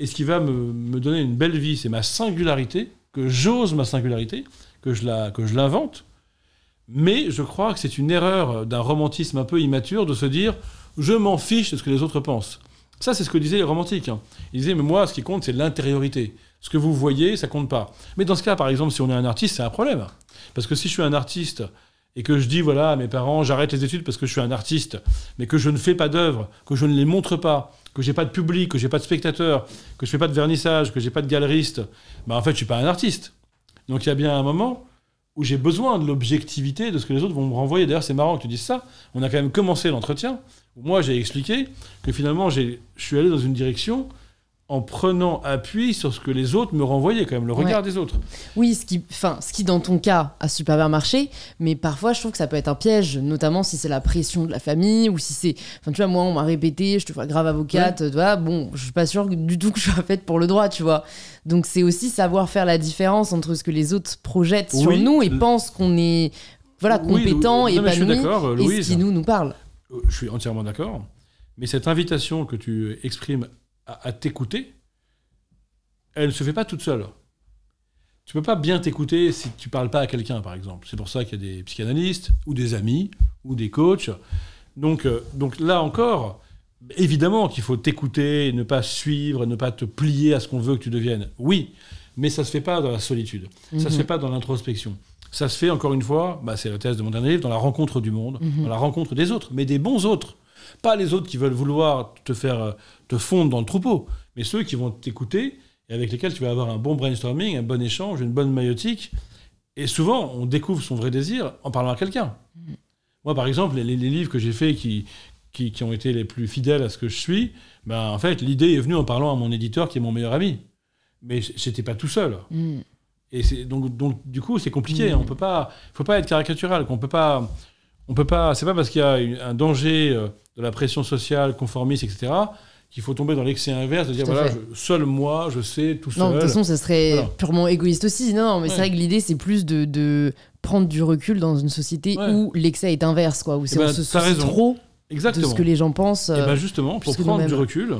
et ce qui va me donner une belle vie, c'est ma singularité, que j'ose ma singularité, que je l'invente mais je crois que c'est une erreur d'un romantisme un peu immature de se dire je m'en fiche de ce que les autres pensent. Ça, c'est ce que disaient les romantiques. Hein. Ils disaient mais moi, ce qui compte, c'est l'intériorité. Ce que vous voyez, ça compte pas. Mais dans ce cas, par exemple, si on est un artiste, c'est un problème. Parce que si je suis un artiste et que je dis voilà à mes parents j'arrête les études parce que je suis un artiste, mais que je ne fais pas d'œuvres, que je ne les montre pas, que j'ai pas de public, que j'ai pas de spectateurs, que je fais pas de vernissage, que j'ai pas de galeriste, bah en fait je suis pas un artiste. Donc il y a bien un moment où j'ai besoin de l'objectivité de ce que les autres vont me renvoyer. D'ailleurs, c'est marrant que tu dises ça. On a quand même commencé l'entretien. Moi, j'ai expliqué que finalement, je suis allé dans une direction en prenant appui sur ce que les autres me renvoyaient quand même, le regard des autres. Oui, ce qui, enfin, ce qui dans ton cas a super bien marché, mais parfois je trouve que ça peut être un piège, notamment si c'est la pression de la famille ou si c'est, enfin tu vois, moi on m'a répété, je te vois grave avocate, tu vois, bon, je suis pas sûre du tout que je sois faite pour le droit, tu vois. Donc c'est aussi savoir faire la différence entre ce que les autres projettent sur nous et pensent qu'on est, voilà, compétent et épanoui et ce qui nous nous parle. Euh, je suis entièrement d'accord, mais cette invitation que tu exprimes à, t'écouter, elle ne se fait pas toute seule. Tu peux pas bien t'écouter si tu parles pas à quelqu'un, par exemple. C'est pour ça qu'il y a des psychanalystes, ou des amis, ou des coachs. Donc, euh, donc là encore, évidemment qu'il faut t'écouter, ne pas suivre, ne pas te plier à ce qu'on veut que tu deviennes. Oui, mais ça ne se fait pas dans la solitude. Ça Ça se mhm. fait pas dans l'introspection. Ça se fait, encore une fois, bah, c'est la thèse de mon dernier livre, dans la rencontre du monde, mhm. dans la rencontre des autres, mais des bons autres. Pas les autres qui veulent vouloir te faire euh, te fondre dans le troupeau, mais ceux qui vont t'écouter et avec lesquels tu vas avoir un bon brainstorming, un bon échange, une bonne maïotique. Et souvent, on découvre son vrai désir en parlant à quelqu'un. Mm. Moi, par exemple, les, livres que j'ai faits qui, qui, ont été les plus fidèles à ce que je suis, ben, en fait, l'idée est venue en parlant à mon éditeur qui est mon meilleur ami. Mais j'étais pas tout seul. Mm. Et c'est donc, donc, du coup, c'est compliqué. Il mm. On peut pas, faut pas être caricatural. Qu'on peut pas, on peut pas. C'est pas parce qu'il y a un danger. Euh, de la pression sociale conformiste, etc., qu'il faut tomber dans l'excès inverse, de dire voilà, seul moi, je sais tout seul. Non, de toute façon, ça serait purement égoïste aussi. Non, mais c'est vrai que l'idée, c'est plus de, de, prendre du recul dans une société où l'excès est inverse, quoi, où eh c'est on ben, se soucie trop de ce que les gens pensent. Eh ben, euh, justement, pour prendre du recul,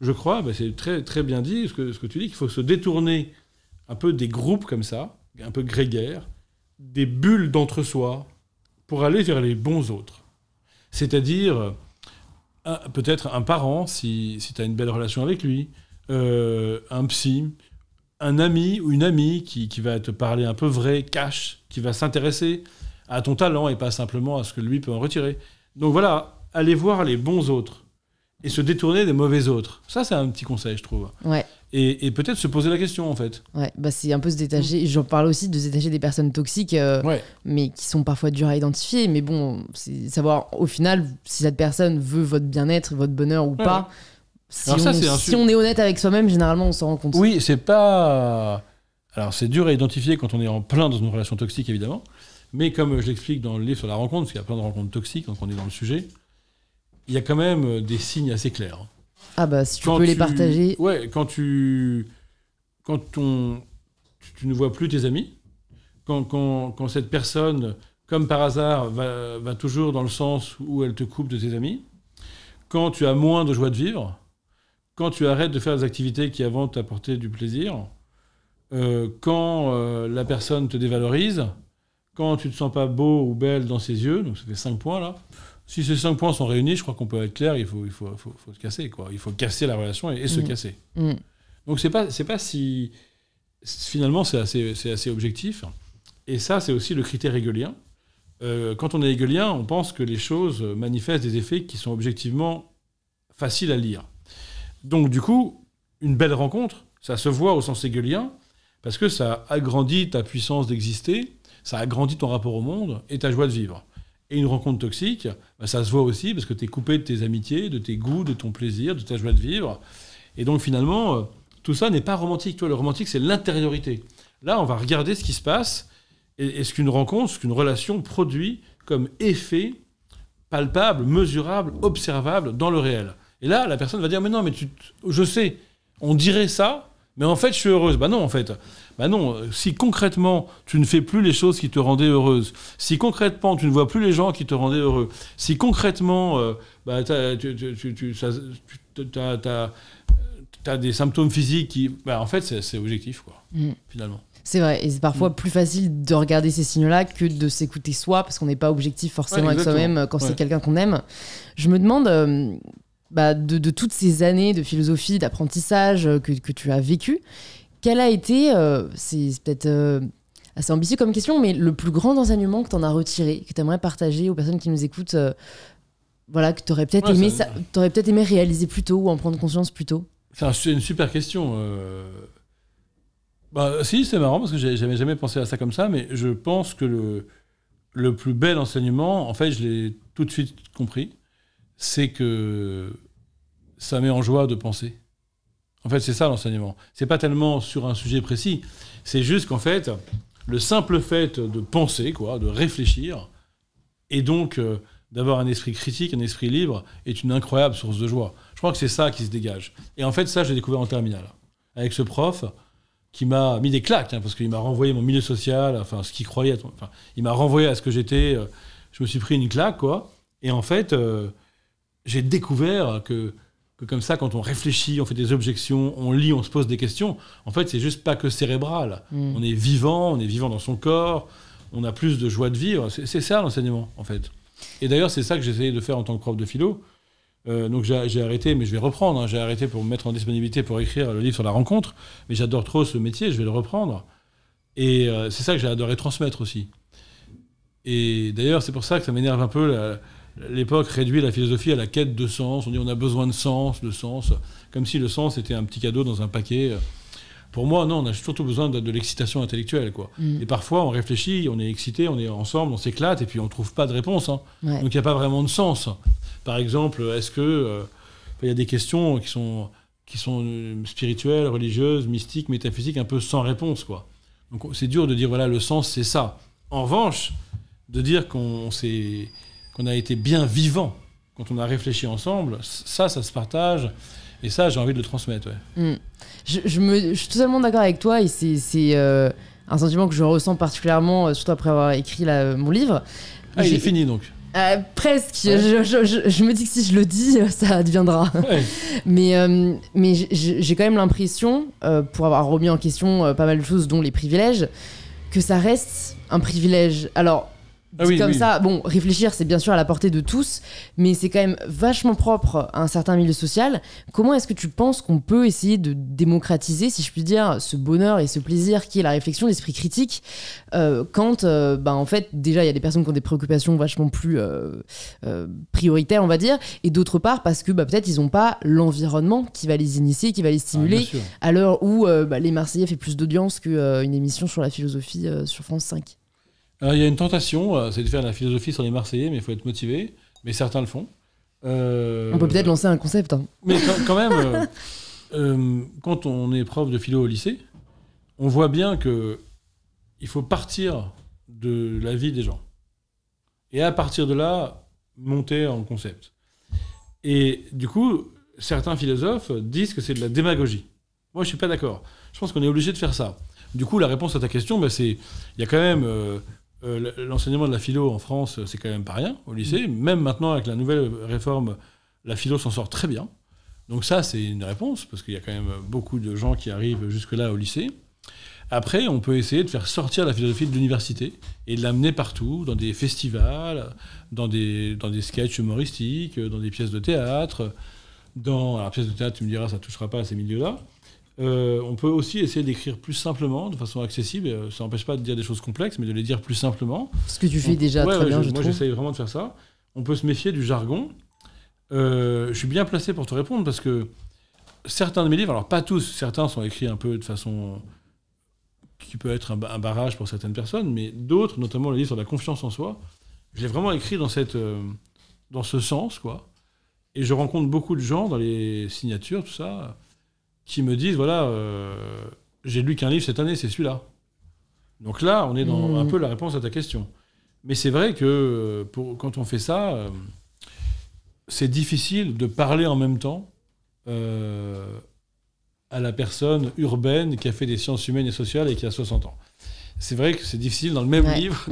je crois, bah, c'est très, très bien dit ce que, ce que tu dis, qu'il faut se détourner un peu des groupes comme ça, un peu grégaires, des bulles d'entre-soi, pour aller vers les bons autres. C'est-à-dire peut-être un parent, si, si tu as une belle relation avec lui, euh, un psy, un ami ou une amie qui, qui, va te parler un peu vrai, cash, qui va s'intéresser à ton talent et pas simplement à ce que lui peut en retirer. Donc voilà, allez voir les bons autres et se détourner des mauvais autres. Ça, c'est un petit conseil, je trouve. Ouais. Et, peut-être se poser la question, en fait. Ouais, bah c'est un peu se détacher. J'en parle aussi de se détacher des personnes toxiques, euh, mais qui sont parfois dures à identifier. Mais bon, c'est savoir au final si cette personne veut votre bien-être, votre bonheur ou pas. Si, on, si on, est honnête avec soi-même, généralement, on s'en rend compte. Oui, c'est pas. Alors, c'est dur à identifier quand on est en plein dans une relation toxique, évidemment. Mais comme je l'explique dans le livre sur la rencontre, parce qu'il y a plein de rencontres toxiques, quand on est dans le sujet il y a quand même euh, des signes assez clairs. Hein. Ah bah si tu peux les partager. Ouais, quand tu quand on, tu, ne vois plus tes amis, quand, cette personne, comme par hasard, va, toujours dans le sens où elle te coupe de tes amis, quand tu as moins de joie de vivre, quand tu arrêtes de faire des activités qui avant t'apportaient du plaisir, euh, quand euh, la personne te dévalorise, quand tu ne te sens pas beau ou belle dans ses yeux, donc ça fait 5 points là, si ces cinq points sont réunis, je crois qu'on peut être clair, il faut, il faut, se casser. Quoi. Il faut casser la relation et, se mm. casser. Mm. Donc c'est pas, c'est pas si... Finalement, c'est assez, objectif. Et ça, c'est aussi le critère hegelien. Euh, quand on est hegelien, on pense que les choses manifestent des effets qui sont objectivement faciles à lire. Donc du coup, une belle rencontre, ça se voit au sens hegelien, parce que ça agrandit ta puissance d'exister, ça agrandit ton rapport au monde et ta joie de vivre et une rencontre toxique, bah, ça se voit aussi parce que tu es coupé de tes amitiés, de tes goûts, de ton plaisir, de ta joie de vivre. Et donc finalement, euh, tout ça n'est pas romantique. Toi, le romantique, c'est l'intériorité. Là, on va regarder ce qui se passe et, ce qu'une rencontre, ce qu'une relation produit comme effet palpable, mesurable, observable dans le réel. Et là, la personne va dire, mais non, mais tu, je sais, on dirait ça, mais en fait, je suis heureuse. ben non, en fait. Ben non, euh, si concrètement tu ne fais plus les choses qui te rendaient heureuse, si concrètement tu ne vois plus les gens qui te rendaient heureux, si concrètement euh, bah, tu, as, des symptômes physiques qui... Bah, en fait, c'est objectif, quoi, mm. finalement. C'est vrai, et c'est parfois mm. plus facile de regarder ces signes là que de s'écouter soi, parce qu'on n'est pas objectif forcément avec soi-même euh, quand c'est quelqu'un qu'on aime. Je me demande, bah, de, de, toutes ces années de philosophie, d'apprentissage que, que, tu as vécu, quel a été, euh, c'est peut-être euh, assez ambitieux comme question, mais le plus grand enseignement que tu en as retiré, que tu aimerais partager aux personnes qui nous écoutent, euh, voilà, que tu aurais peut-être aimé, ça... peut aimé réaliser plus tôt ou en prendre conscience plus tôt C'est une super question. Bah, si, c'est marrant parce que n'avais jamais pensé à ça comme ça, mais je pense que le, le plus bel enseignement, en fait, je l'ai tout de suite compris, c'est que ça met en joie de penser. En fait, c'est ça l'enseignement. C'est pas tellement sur un sujet précis. C'est juste qu'en fait, le simple fait de penser, quoi, de réfléchir, et donc euh, d'avoir un esprit critique, un esprit libre, est une incroyable source de joie. Je crois que c'est ça qui se dégage. Et en fait, ça, j'ai découvert en terminale, avec ce prof qui m'a mis des claques, hein, parce qu'il m'a renvoyé mon milieu social, enfin, ce qu'il croyait, enfin, il m'a renvoyé à ce que j'étais. Euh, je me suis pris une claque, quoi. Et en fait, euh, j'ai découvert que comme ça, quand on réfléchit, on fait des objections, on lit, on se pose des questions, en fait, c'est juste pas que cérébral. Hmm. On est vivant, on est vivant dans son corps, on a plus de joie de vivre. C'est ça l'enseignement, en fait. Et d'ailleurs, c'est ça que j'essayais de faire en tant que prof de philo. Euh, donc j'ai arrêté, mais je vais reprendre. Hein. j'ai arrêté pour me mettre en disponibilité pour écrire le livre sur la rencontre. Mais j'adore trop ce métier, je vais le reprendre. Et euh, c'est ça que j'ai adoré transmettre aussi. Et d'ailleurs, c'est pour ça que ça m'énerve un peu la, l'époque réduit la philosophie à la quête de sens. On dit on a besoin de sens, de sens, comme si le sens était un petit cadeau dans un paquet. Pour moi, non, on a surtout besoin de, l'excitation intellectuelle. quoi. Mm. Et parfois, on réfléchit, on est excité, on est ensemble, on s'éclate, et puis on ne trouve pas de réponse. Hein. Donc il n'y a pas vraiment de sens. Par exemple, est-ce que... Euh, il y a des questions qui sont, qui sont euh, spirituelles, religieuses, mystiques, métaphysiques, un peu sans réponse. quoi. Donc c'est dur de dire, voilà, le sens, c'est ça. En revanche, de dire qu'on s'est on a été bien vivant quand on a réfléchi ensemble, ça, ça se partage. Et ça, j'ai envie de le transmettre. Hmm. Je, me, suis totalement d'accord avec toi. Et c'est euh, un sentiment que je ressens particulièrement, euh, surtout après avoir écrit euh, mon livre. Ah, il est fini donc presque. Je, me dis que si je le dis, ça deviendra. Mais, mais j'ai quand même l'impression, pour avoir remis en question pas mal de choses, dont les privilèges, que ça reste un privilège. Alors, ah comme ça, bon, réfléchir, c'est bien sûr à la portée de tous, mais c'est quand même vachement propre à un certain milieu social. Comment est-ce que tu penses qu'on peut essayer de démocratiser, si je puis dire, ce bonheur et ce plaisir qui est la réflexion, l'esprit critique, euh, quand, euh, bah, en fait, déjà, il y a des personnes qui ont des préoccupations vachement plus euh, prioritaires, on va dire, et d'autre part, parce que bah, peut-être ils n'ont pas l'environnement qui va les initier, qui va les ah, stimuler, à l'heure où bah, les Marseillais fait plus d'audience qu'une émission sur la philosophie sur France 5 il y a une tentation, euh, c'est de faire de la philosophie sur les Marseillais, mais il faut être motivé. Mais certains le font. Euh, on peut peut-être lancer un concept. Hein. Mais quand, même, euh, quand on est prof de philo au lycée, on voit bien que il faut partir de la vie des gens. Et à partir de là, monter en concept. Et du coup, certains philosophes disent que c'est de la démagogie. Moi, je suis pas d'accord. Je pense qu'on est obligé de faire ça. Du coup, la réponse à ta question, bah, c'est il y a quand même euh, l'enseignement de la philo en France, euh, c'est quand même pas rien au lycée. Mm. Même maintenant, avec la nouvelle réforme, la philo s'en sort très bien. Donc ça, c'est une réponse, parce qu'il y a quand même beaucoup de gens qui arrivent jusque-là au lycée. Après, on peut essayer de faire sortir la philosophie de l'université et de l'amener partout, dans des festivals, dans des, dans des sketchs humoristiques, dans des pièces de théâtre. Dans, alors, pièces de théâtre, tu me diras, ça ne touchera pas à ces milieux-là. Euh, on peut aussi essayer d'écrire plus simplement, de façon accessible. Euh, ça n'empêche pas de dire des choses complexes, mais de les dire plus simplement. Ce que tu fais déjà très bien, je, Moi, j'essaye vraiment de faire ça. On peut se méfier du jargon. Euh, je suis bien placé pour te répondre parce que certains de mes livres, alors pas tous, certains sont écrits un peu de façon qui peut être un, barrage pour certaines personnes, mais d'autres, notamment le livre sur la confiance en soi, je l'ai vraiment écrit dans, dans ce sens, quoi. Et je rencontre beaucoup de gens dans les signatures, tout ça, qui me disent voilà, euh, j'ai lu qu'un livre cette année, c'est celui-là. Donc là, on est dans hmm. un peu la réponse à ta question. Mais c'est vrai que euh, quand on fait ça, euh, c'est difficile de parler en même temps à la personne urbaine qui a fait des sciences humaines et sociales et qui a 60 ans. C'est vrai que c'est difficile dans le même livre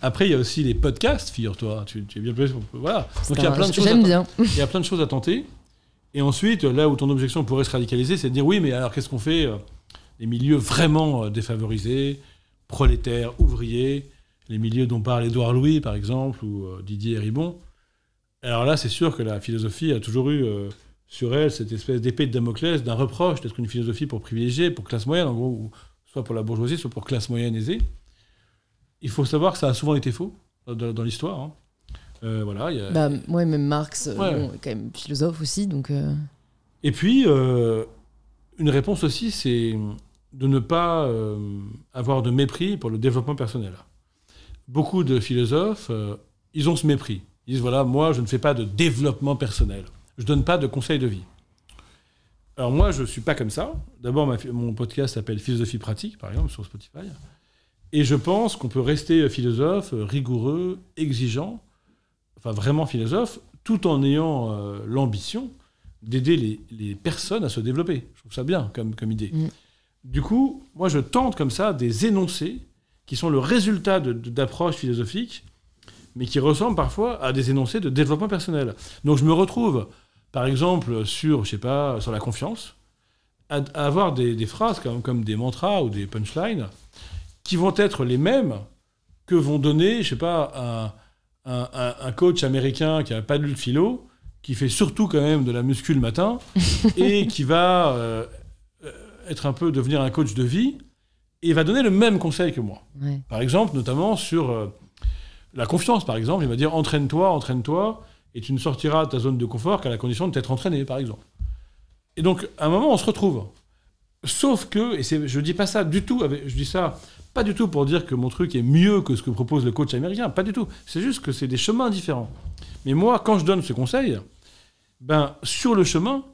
Après, il y a aussi les podcasts, figure-toi. Tu, es bien placé Voilà. Donc il y a plein de choses. il y a plein de choses à tenter. Et ensuite, là où ton objection pourrait se radicaliser, c'est de dire oui, mais alors qu'est-ce qu'on fait euh, Les milieux vraiment euh, défavorisés, prolétaires, ouvriers, les milieux dont parle Édouard Louis, par exemple, ou euh, Didier Ribon. Alors là, c'est sûr que la philosophie a toujours eu sur elle cette espèce d'épée de Damoclès, d'un reproche d'être une philosophie pour privilégier, pour classe moyenne, en gros, soit pour la bourgeoisie, soit pour classe moyenne aisée. Il faut savoir que ça a souvent été faux dans, l'histoire. Hein. Euh, voilà, bah, même Marx, euh, quand même philosophe aussi. Donc, euh. Et puis, euh, une réponse aussi, c'est de ne pas avoir de mépris pour le développement personnel. Beaucoup de philosophes, ils ont ce mépris. Ils disent, voilà, moi, je ne fais pas de développement personnel. Je ne donne pas de conseils de vie. Alors moi, je ne suis pas comme ça. D'abord, mon podcast s'appelle Philosophie pratique, par exemple, sur Spotify. Et je pense qu'on peut rester philosophe, rigoureux, exigeant, vraiment philosophe, tout en ayant euh, l'ambition d'aider les, les, personnes à se développer. Je trouve ça bien comme, comme idée. Mm. Du coup, moi, je tente comme ça des énoncés qui sont le résultat d'approches philosophiques, mais qui ressemblent parfois à des énoncés de développement personnel. Donc, je me retrouve, par exemple, sur, je sais pas, sur la confiance, à, avoir des, phrases comme, comme des mantras ou des punchlines qui vont être les mêmes que vont donner, je sais pas, un un, coach américain qui n'a pas de le philo, qui fait surtout quand même de la muscu le matin et qui va euh, être un peu devenir un coach de vie et va donner le même conseil que moi. Par exemple, notamment sur euh, la confiance, par exemple, il va dire entraîne-toi, entraîne-toi et tu ne sortiras de ta zone de confort qu'à la condition de t'être entraîné, par exemple. Et donc, à un moment, on se retrouve. Sauf que, et je ne dis pas ça du tout, je dis ça pas du tout pour dire que mon truc est mieux que ce que propose le coach américain, pas du tout. C'est juste que c'est des chemins différents. Mais moi, quand je donne ce conseil, ben, sur le chemin,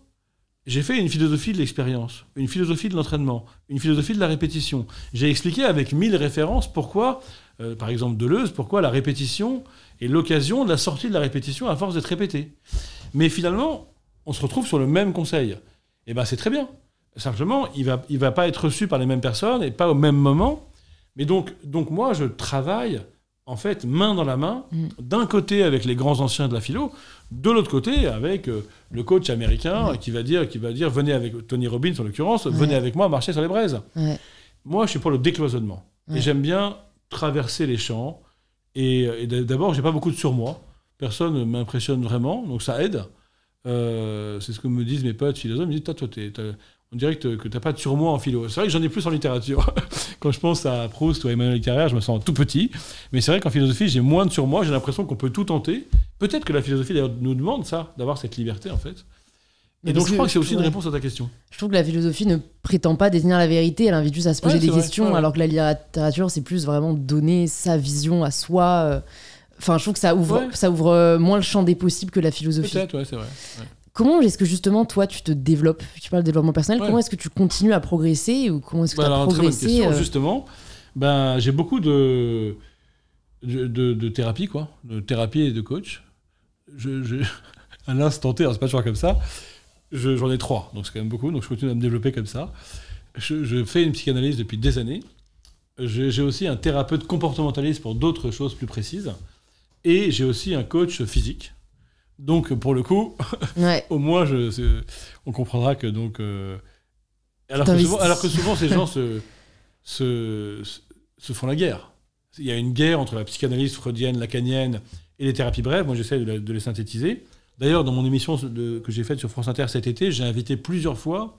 j'ai fait une philosophie de l'expérience, une philosophie de l'entraînement, une philosophie de la répétition. J'ai expliqué avec mille références pourquoi, euh, par exemple Deleuze, pourquoi la répétition est l'occasion de la sortie de la répétition à force d'être répété. Mais finalement, on se retrouve sur le même conseil. Et eh ben c'est très bien. Simplement, il ne va, il va pas être reçu par les mêmes personnes et pas au même moment. Mais donc, donc moi, je travaille en fait main dans la main, mm. d'un côté avec les grands anciens de la philo, de l'autre côté avec euh, le coach américain mm. qui va dire qui va dire venez avec Tony Robbins en l'occurrence, venez avec moi marcher sur les braises. Moi, je suis pour le décloisonnement et j'aime bien traverser les champs. Et, et d'abord, j'ai pas beaucoup de surmoi, personne ne m'impressionne vraiment, donc ça aide. Euh, c'est ce que me disent mes potes philosophes. Ils me disent, toi, toi on dirait que, tu n'as pas de surmoi en philo. C'est vrai que j'en ai plus en littérature. Quand je pense à Proust ou à Emmanuel littéraire je me sens tout petit. Mais c'est vrai qu'en philosophie, j'ai moins de surmoi. J'ai l'impression qu'on peut tout tenter. Peut-être que la philosophie d'ailleurs nous demande ça, d'avoir cette liberté en fait. Et donc je crois que, c'est aussi une réponse à ta question. Je trouve que la philosophie ne prétend pas détenir la vérité, elle invite juste à se poser des questions, alors que la littérature, c'est plus vraiment donner sa vision à soi. Euh. Enfin, je trouve que ça ouvre, euh, moins le champ des possibles que la philosophie. Peut-être, ouais, c'est vrai. Comment est-ce que justement toi tu te développes Tu parles de développement personnel. Comment est-ce que tu continues à progresser ou comment est-ce que bah, tu as progressé très bonne euh? Justement, ben, j'ai beaucoup de de, thérapie, quoi, de thérapie et de coach. à l'instant T, c'est pas toujours comme ça. J'en ai trois, donc c'est quand même beaucoup. Donc je continue à me développer comme ça. je fais une psychanalyse depuis des années. J'ai aussi un thérapeute comportementaliste pour d'autres choses plus précises. Et j'ai aussi un coach physique donc, pour le coup, au moins, on comprendra que donc. Euh, alors, que souvent, ces gens se, font la guerre. Il y a une guerre entre la psychanalyse freudienne, lacanienne et les thérapies brèves. Moi, j'essaie de, les synthétiser. D'ailleurs, dans mon émission que j'ai faite sur France Inter cet été, j'ai invité plusieurs fois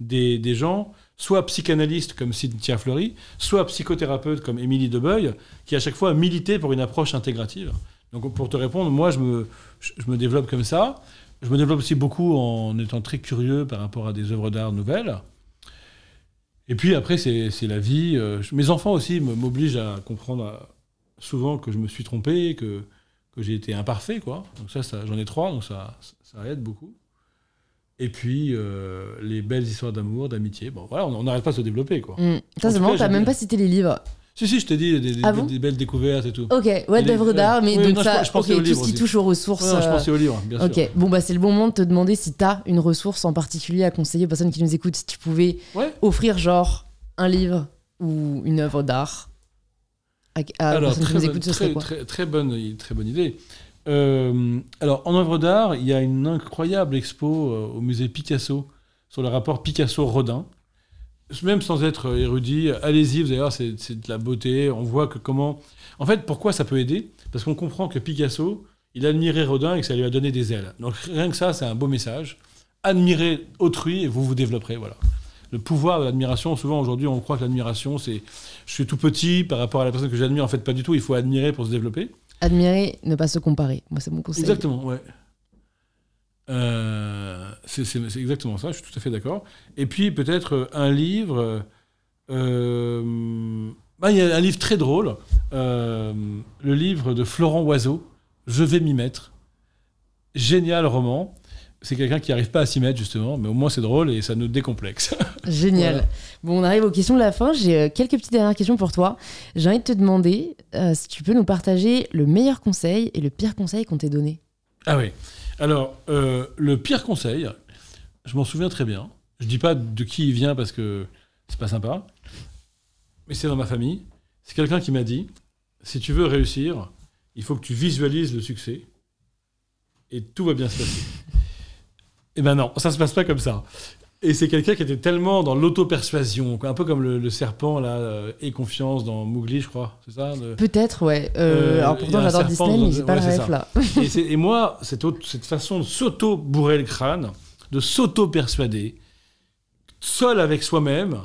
des, gens, soit psychanalystes comme Cynthia Fleury, soit psychothérapeutes comme Émilie Debeuil, qui à chaque fois militaient pour une approche intégrative. Donc pour te répondre, moi je me, je me développe comme ça. Je me développe aussi beaucoup en étant très curieux par rapport à des œuvres d'art nouvelles. Et puis après, c'est la vie. Euh, mes enfants aussi m'obligent à comprendre euh, souvent que je me suis trompé, que, que j'ai été imparfait. Quoi. Donc ça, j'en ai trois, donc ça, ça aide beaucoup. Et puis, euh, les belles histoires d'amour, d'amitié. Bon, voilà, on n'arrête pas de se développer. Quoi. Mm. même pas cité les livres. Si, si, je te dis, ah des, belles découvertes et tout. Ok, ouais, d'œuvres d'art, mais donc ça, je, tout ce qui touche aux ressources. Ouais, non, je euh, pensais aux livres, bien sûr. Ok, bon, bah, c'est le bon moment de te demander si tu as une ressource en particulier à conseiller aux personnes qui nous écoutent, si tu pouvais offrir, genre, un livre ou une œuvre d'art à, alors, personnes qui nous écoutent, ce très, quoi très, très, bonne, très bonne idée. Euh, alors, en œuvre d'art, il y a une incroyable expo euh, au musée Picasso sur le rapport Picasso-Rodin même sans être érudit, allez-y, vous allez voir, c'est de la beauté. On voit que comment. En fait, pourquoi ça peut aider Parce qu'on comprend que Picasso, il admirait Rodin et que ça lui a donné des ailes. Donc rien que ça, c'est un beau message. Admirez autrui et vous vous développerez. Voilà. Le pouvoir de l'admiration, souvent aujourd'hui, on croit que l'admiration, c'est je suis tout petit par rapport à la personne que j'admire. En fait, pas du tout. Il faut admirer pour se développer. Admirer, ne pas se comparer. Moi, c'est mon conseil. Exactement, ouais. Euh... C'est exactement ça, je suis tout à fait d'accord. Et puis peut-être euh, un livre. Euh, euh, il y a un livre très drôle, le livre de Florent Oiseau, Je vais m'y mettre. Génial roman. C'est quelqu'un qui n'arrive pas à s'y mettre, justement, mais au moins c'est drôle et ça nous décomplexe. Génial. Bon, on arrive aux questions de la fin. J'ai quelques petites dernières questions pour toi. J'ai envie de te demander si tu peux nous partager le meilleur conseil et le pire conseil qu'on t'ait donné. Ah oui. Alors, euh, le pire conseil, je m'en souviens très bien. Je dis pas de qui il vient parce que c'est pas sympa, mais c'est dans ma famille. C'est quelqu'un qui m'a dit si tu veux réussir, il faut que tu visualises le succès et tout va bien se passer. Eh ben non, ça se passe pas comme ça. Et c'est quelqu'un qui était tellement dans l'auto-persuasion, un peu comme le, serpent, là, euh, et confiance dans Mowgli, je crois, c'est ça Peut-être, ouais. Euh, euh, alors pourtant, j'adore Disney, mais j'ai pas le rêve, là. et, moi, cette, cette façon de s'auto-bourrer le crâne, de s'auto-persuader, seul avec soi-même,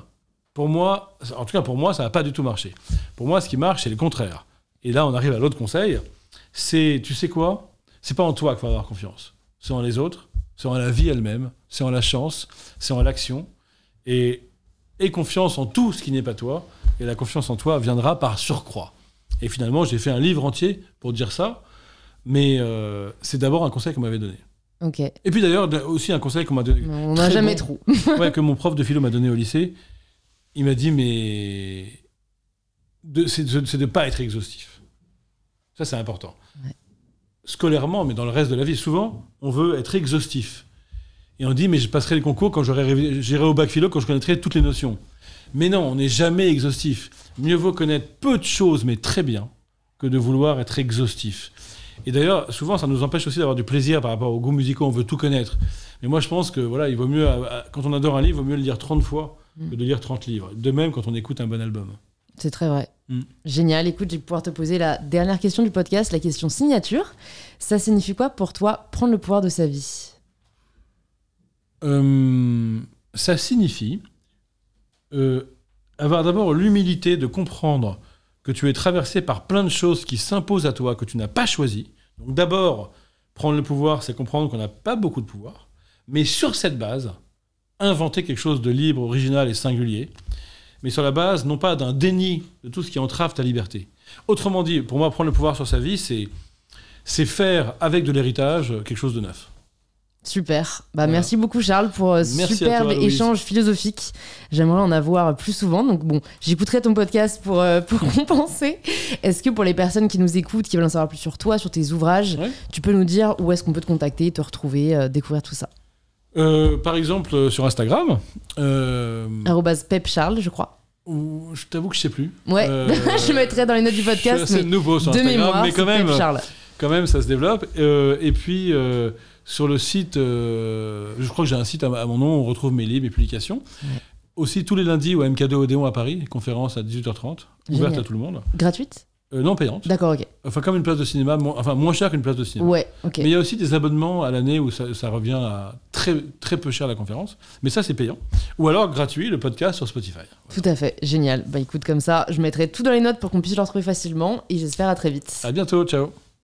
pour moi, en tout cas pour moi, ça n'a pas du tout marché. Pour moi, ce qui marche, c'est le contraire. Et là, on arrive à l'autre conseil, c'est, tu sais quoi C'est pas en toi qu'il faut avoir confiance, c'est en les autres c'est en la vie elle-même, c'est en la chance, c'est en l'action. Et aie confiance en tout ce qui n'est pas toi, et la confiance en toi viendra par surcroît. Et finalement, j'ai fait un livre entier pour dire ça, mais euh, c'est d'abord un conseil qu'on m'avait donné. Et puis d'ailleurs, aussi un conseil qu'on m'a donné. On n'a jamais trop. ouais, que mon prof de philo m'a donné au lycée. Il m'a dit, mais. C'est de ne pas être exhaustif. Ça, c'est important scolairement, mais dans le reste de la vie, souvent, on veut être exhaustif. Et on dit, mais je passerai le concours quand j'aurai, j'irai au bac philo, quand je connaîtrai toutes les notions. Mais non, on n'est jamais exhaustif. Mieux vaut connaître peu de choses, mais très bien, que de vouloir être exhaustif. Et d'ailleurs, souvent, ça nous empêche aussi d'avoir du plaisir par rapport aux goûts musicaux, on veut tout connaître. Mais moi, je pense que voilà, il vaut mieux, quand on adore un livre, il vaut mieux le lire 30 fois que de lire 30 livres. De même, quand on écoute un bon album. C'est très vrai. Mm. Génial. Écoute, je vais pouvoir te poser la dernière question du podcast, la question signature. Ça signifie quoi pour toi prendre le pouvoir de sa vie euh, Ça signifie euh, avoir d'abord l'humilité de comprendre que tu es traversé par plein de choses qui s'imposent à toi, que tu n'as pas choisi. Donc d'abord, prendre le pouvoir, c'est comprendre qu'on n'a pas beaucoup de pouvoir. Mais sur cette base, inventer quelque chose de libre, original et singulier mais sur la base non pas d'un déni de tout ce qui entrave ta liberté. Autrement dit, pour moi, prendre le pouvoir sur sa vie, c'est c'est faire avec de l'héritage quelque chose de neuf. Super. Bah, Merci beaucoup Charles pour euh, ce superbe échange philosophique. J'aimerais en avoir plus souvent. Donc bon, j'écouterai ton podcast pour, euh, pour compenser. Est-ce que pour les personnes qui nous écoutent, qui veulent en savoir plus sur toi, sur tes ouvrages, tu peux nous dire où est-ce qu'on peut te contacter, te retrouver, euh, découvrir tout ça euh, par exemple, euh, sur Instagram. Euh... @pepcharles, je crois. je t'avoue que je sais plus. Ouais, euh, je mettrai dans les notes du podcast. C'est nouveau sur Instagram, mais quand même, quand même, ça se développe. et puis sur le site, je crois que j'ai un site à, mon nom, on retrouve mes livres et publications. Aussi tous les lundis au MK2 Odéon à Paris, conférence à 18h30, ouverte à tout le monde. Gratuite euh, non payante. D'accord, ok. Enfin, comme une place de cinéma, enfin moins cher qu'une place de cinéma. Ouais, ok. Mais il y a aussi des abonnements à l'année où ça, revient à très, très peu cher la conférence. Mais ça, c'est payant. Ou alors gratuit, le podcast sur Spotify. Tout à fait, génial. Bah écoute, comme ça, je mettrai tout dans les notes pour qu'on puisse le retrouver facilement. Et j'espère à très vite. À bientôt, ciao.